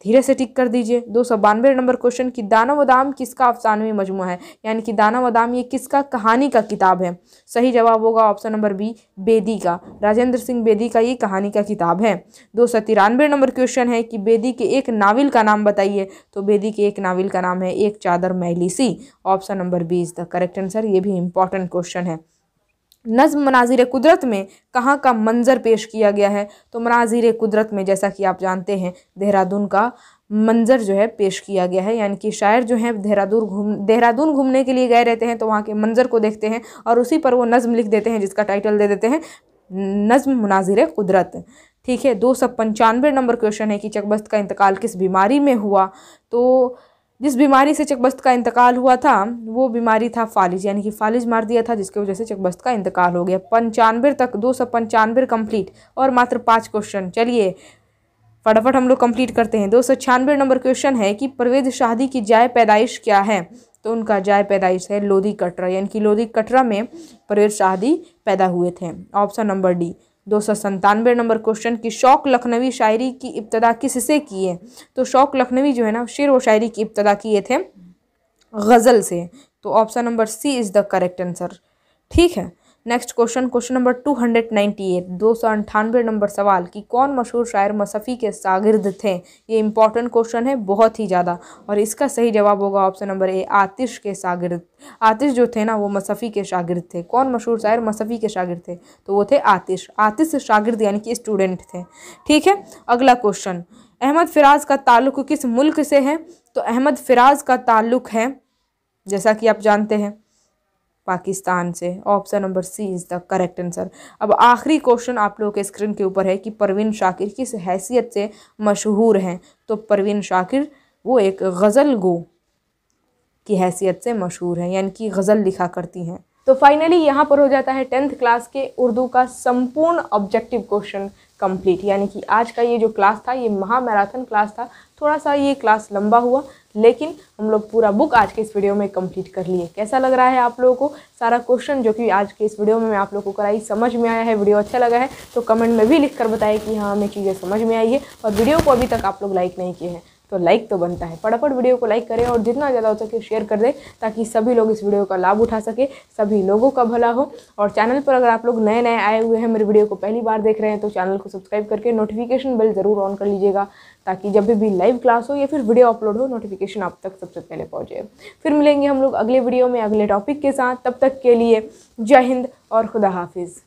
धीरे से टिक कर दीजिए दो सौ बानवे नंबर क्वेश्चन कि दानव दाम किसका अफसानवी मजमू है यानी कि दानव दाम ये किसका कहानी का किताब है सही जवाब होगा ऑप्शन नंबर बी बेदी का राजेंद्र सिंह बेदी का ये कहानी का किताब है दो सौ तिरानवे नंबर क्वेश्चन है कि बेदी के एक नावल का नाम बताइए तो बेदी के एक नाविल का नाम है एक चादर मैली सी option number B is the correct answer ये भी इंपॉर्टेंट क्वेश्चन है नज़म मनाजिर कुदरत में कहाँ का मंज़र पेश किया गया है तो मनाजिर कुदरत में जैसा कि आप जानते हैं देहरादून का मंज़र जो है पेश किया गया है यानी कि शायर जो हैं देहरादून घूम देहरादून घूमने के लिए गए रहते हैं तो वहाँ के मंज़र को देखते हैं और उसी पर वो नज़म लिख देते हैं जिसका टाइटल दे देते हैं नज़म मनाजिर कुदरत ठीक है दो सौ पंचानवे नंबर क्वेश्चन है कि चकबस्त का इंतकाल किस बीमारी में हुआ तो जिस बीमारी से चकबस्त का इंतकाल हुआ था वो बीमारी था फालिज यानी कि फालिज मार दिया था जिसकी वजह से चकबस्त का इंतकाल हो गया पंचानवे तक दो सौ पंचानवे कम्प्लीट और मात्र पाँच क्वेश्चन चलिए फटाफट हम लोग कंप्लीट करते हैं दो सौ छियानवे नंबर क्वेश्चन है कि परवेज शादी की जाय पैदाइश क्या है तो उनका जाय पैदाइश है लोधी कटरा यानी कि लोधी कटरा में परवेज शादी पैदा हुए थे ऑप्शन नंबर डी दो सौ संतानवे नंबर क्वेश्चन कि शौक लखनवी शायरी की इब्तदा किससे की है तो शौक लखनवी जो है ना शेर व शायरी की इब्तदा किए थे गज़ल से तो option number C is the correct answer ठीक है next question question number two hundred ninety eight दो सौ अंठानवे नंबर सवाल कि कौन मशहूर शायर मसफ़ी के शागिर्द थे ये इंपॉर्टेंट क्वेश्चन है बहुत ही ज़्यादा और इसका सही जवाब होगा ऑप्शन नंबर ए आतिश के शागिर्द आतिश जो थे ना वो मसफ़ी के शागिर्द थे कौन मशहूर शायर मसफ़ी के शागिर्द थे तो वो थे आतिश आतिश शागिर्द यानी कि स्टूडेंट थे ठीक है अगला क्वेश्चन अहमद फ़िराज का ताल्लुक किस मुल्क से है तो अहमद फ़िराज का ताल्लुक है जैसा कि आप जानते हैं पाकिस्तान से option number C is the correct answer अब आखिरी क्वेश्चन आप लोगों के स्क्रीन के ऊपर है कि परवीन शाकिर किस हैसियत से मशहूर हैं तो परवीन शाकिर वो एक गज़ल गो की हैसियत से मशहूर हैं यानी कि गज़ल लिखा करती हैं तो फाइनली यहाँ पर हो जाता है टेंथ क्लास के उर्दू का संपूर्ण ऑब्जेक्टिव क्वेश्चन कंप्लीट यानी कि आज का ये जो क्लास था ये महामैराथन क्लास था थोड़ा सा ये क्लास लंबा हुआ लेकिन हम लोग पूरा बुक आज के इस वीडियो में कंप्लीट कर लिए कैसा लग रहा है आप लोगों को सारा क्वेश्चन जो कि आज के इस वीडियो में मैं आप लोगों को कराई समझ में आया है वीडियो अच्छा लगा है तो कमेंट में भी लिख कर बताएं कि हाँ हमें चीज़ें समझ में आई है और वीडियो को अभी तक आप लोग लाइक नहीं किए हैं तो लाइक तो बनता है फटाफट वीडियो को लाइक करें और जितना ज़्यादा हो सके शेयर कर दें ताकि सभी लोग इस वीडियो का लाभ उठा सके सभी लोगों का भला हो और चैनल पर अगर आप लोग नए नए आए हुए हैं मेरे वीडियो को पहली बार देख रहे हैं तो चैनल को सब्सक्राइब करके नोटिफिकेशन बेल ज़रूर ऑन कर लीजिएगा ताकि जब भी लाइव क्लास हो या फिर वीडियो अपलोड हो नोटिफिकेशन आप तक सबसे पहले पहुँचे फिर मिलेंगे हम लोग अगले वीडियो में अगले टॉपिक के साथ तब तक के लिए जय हिंद और खुदा हाफिज़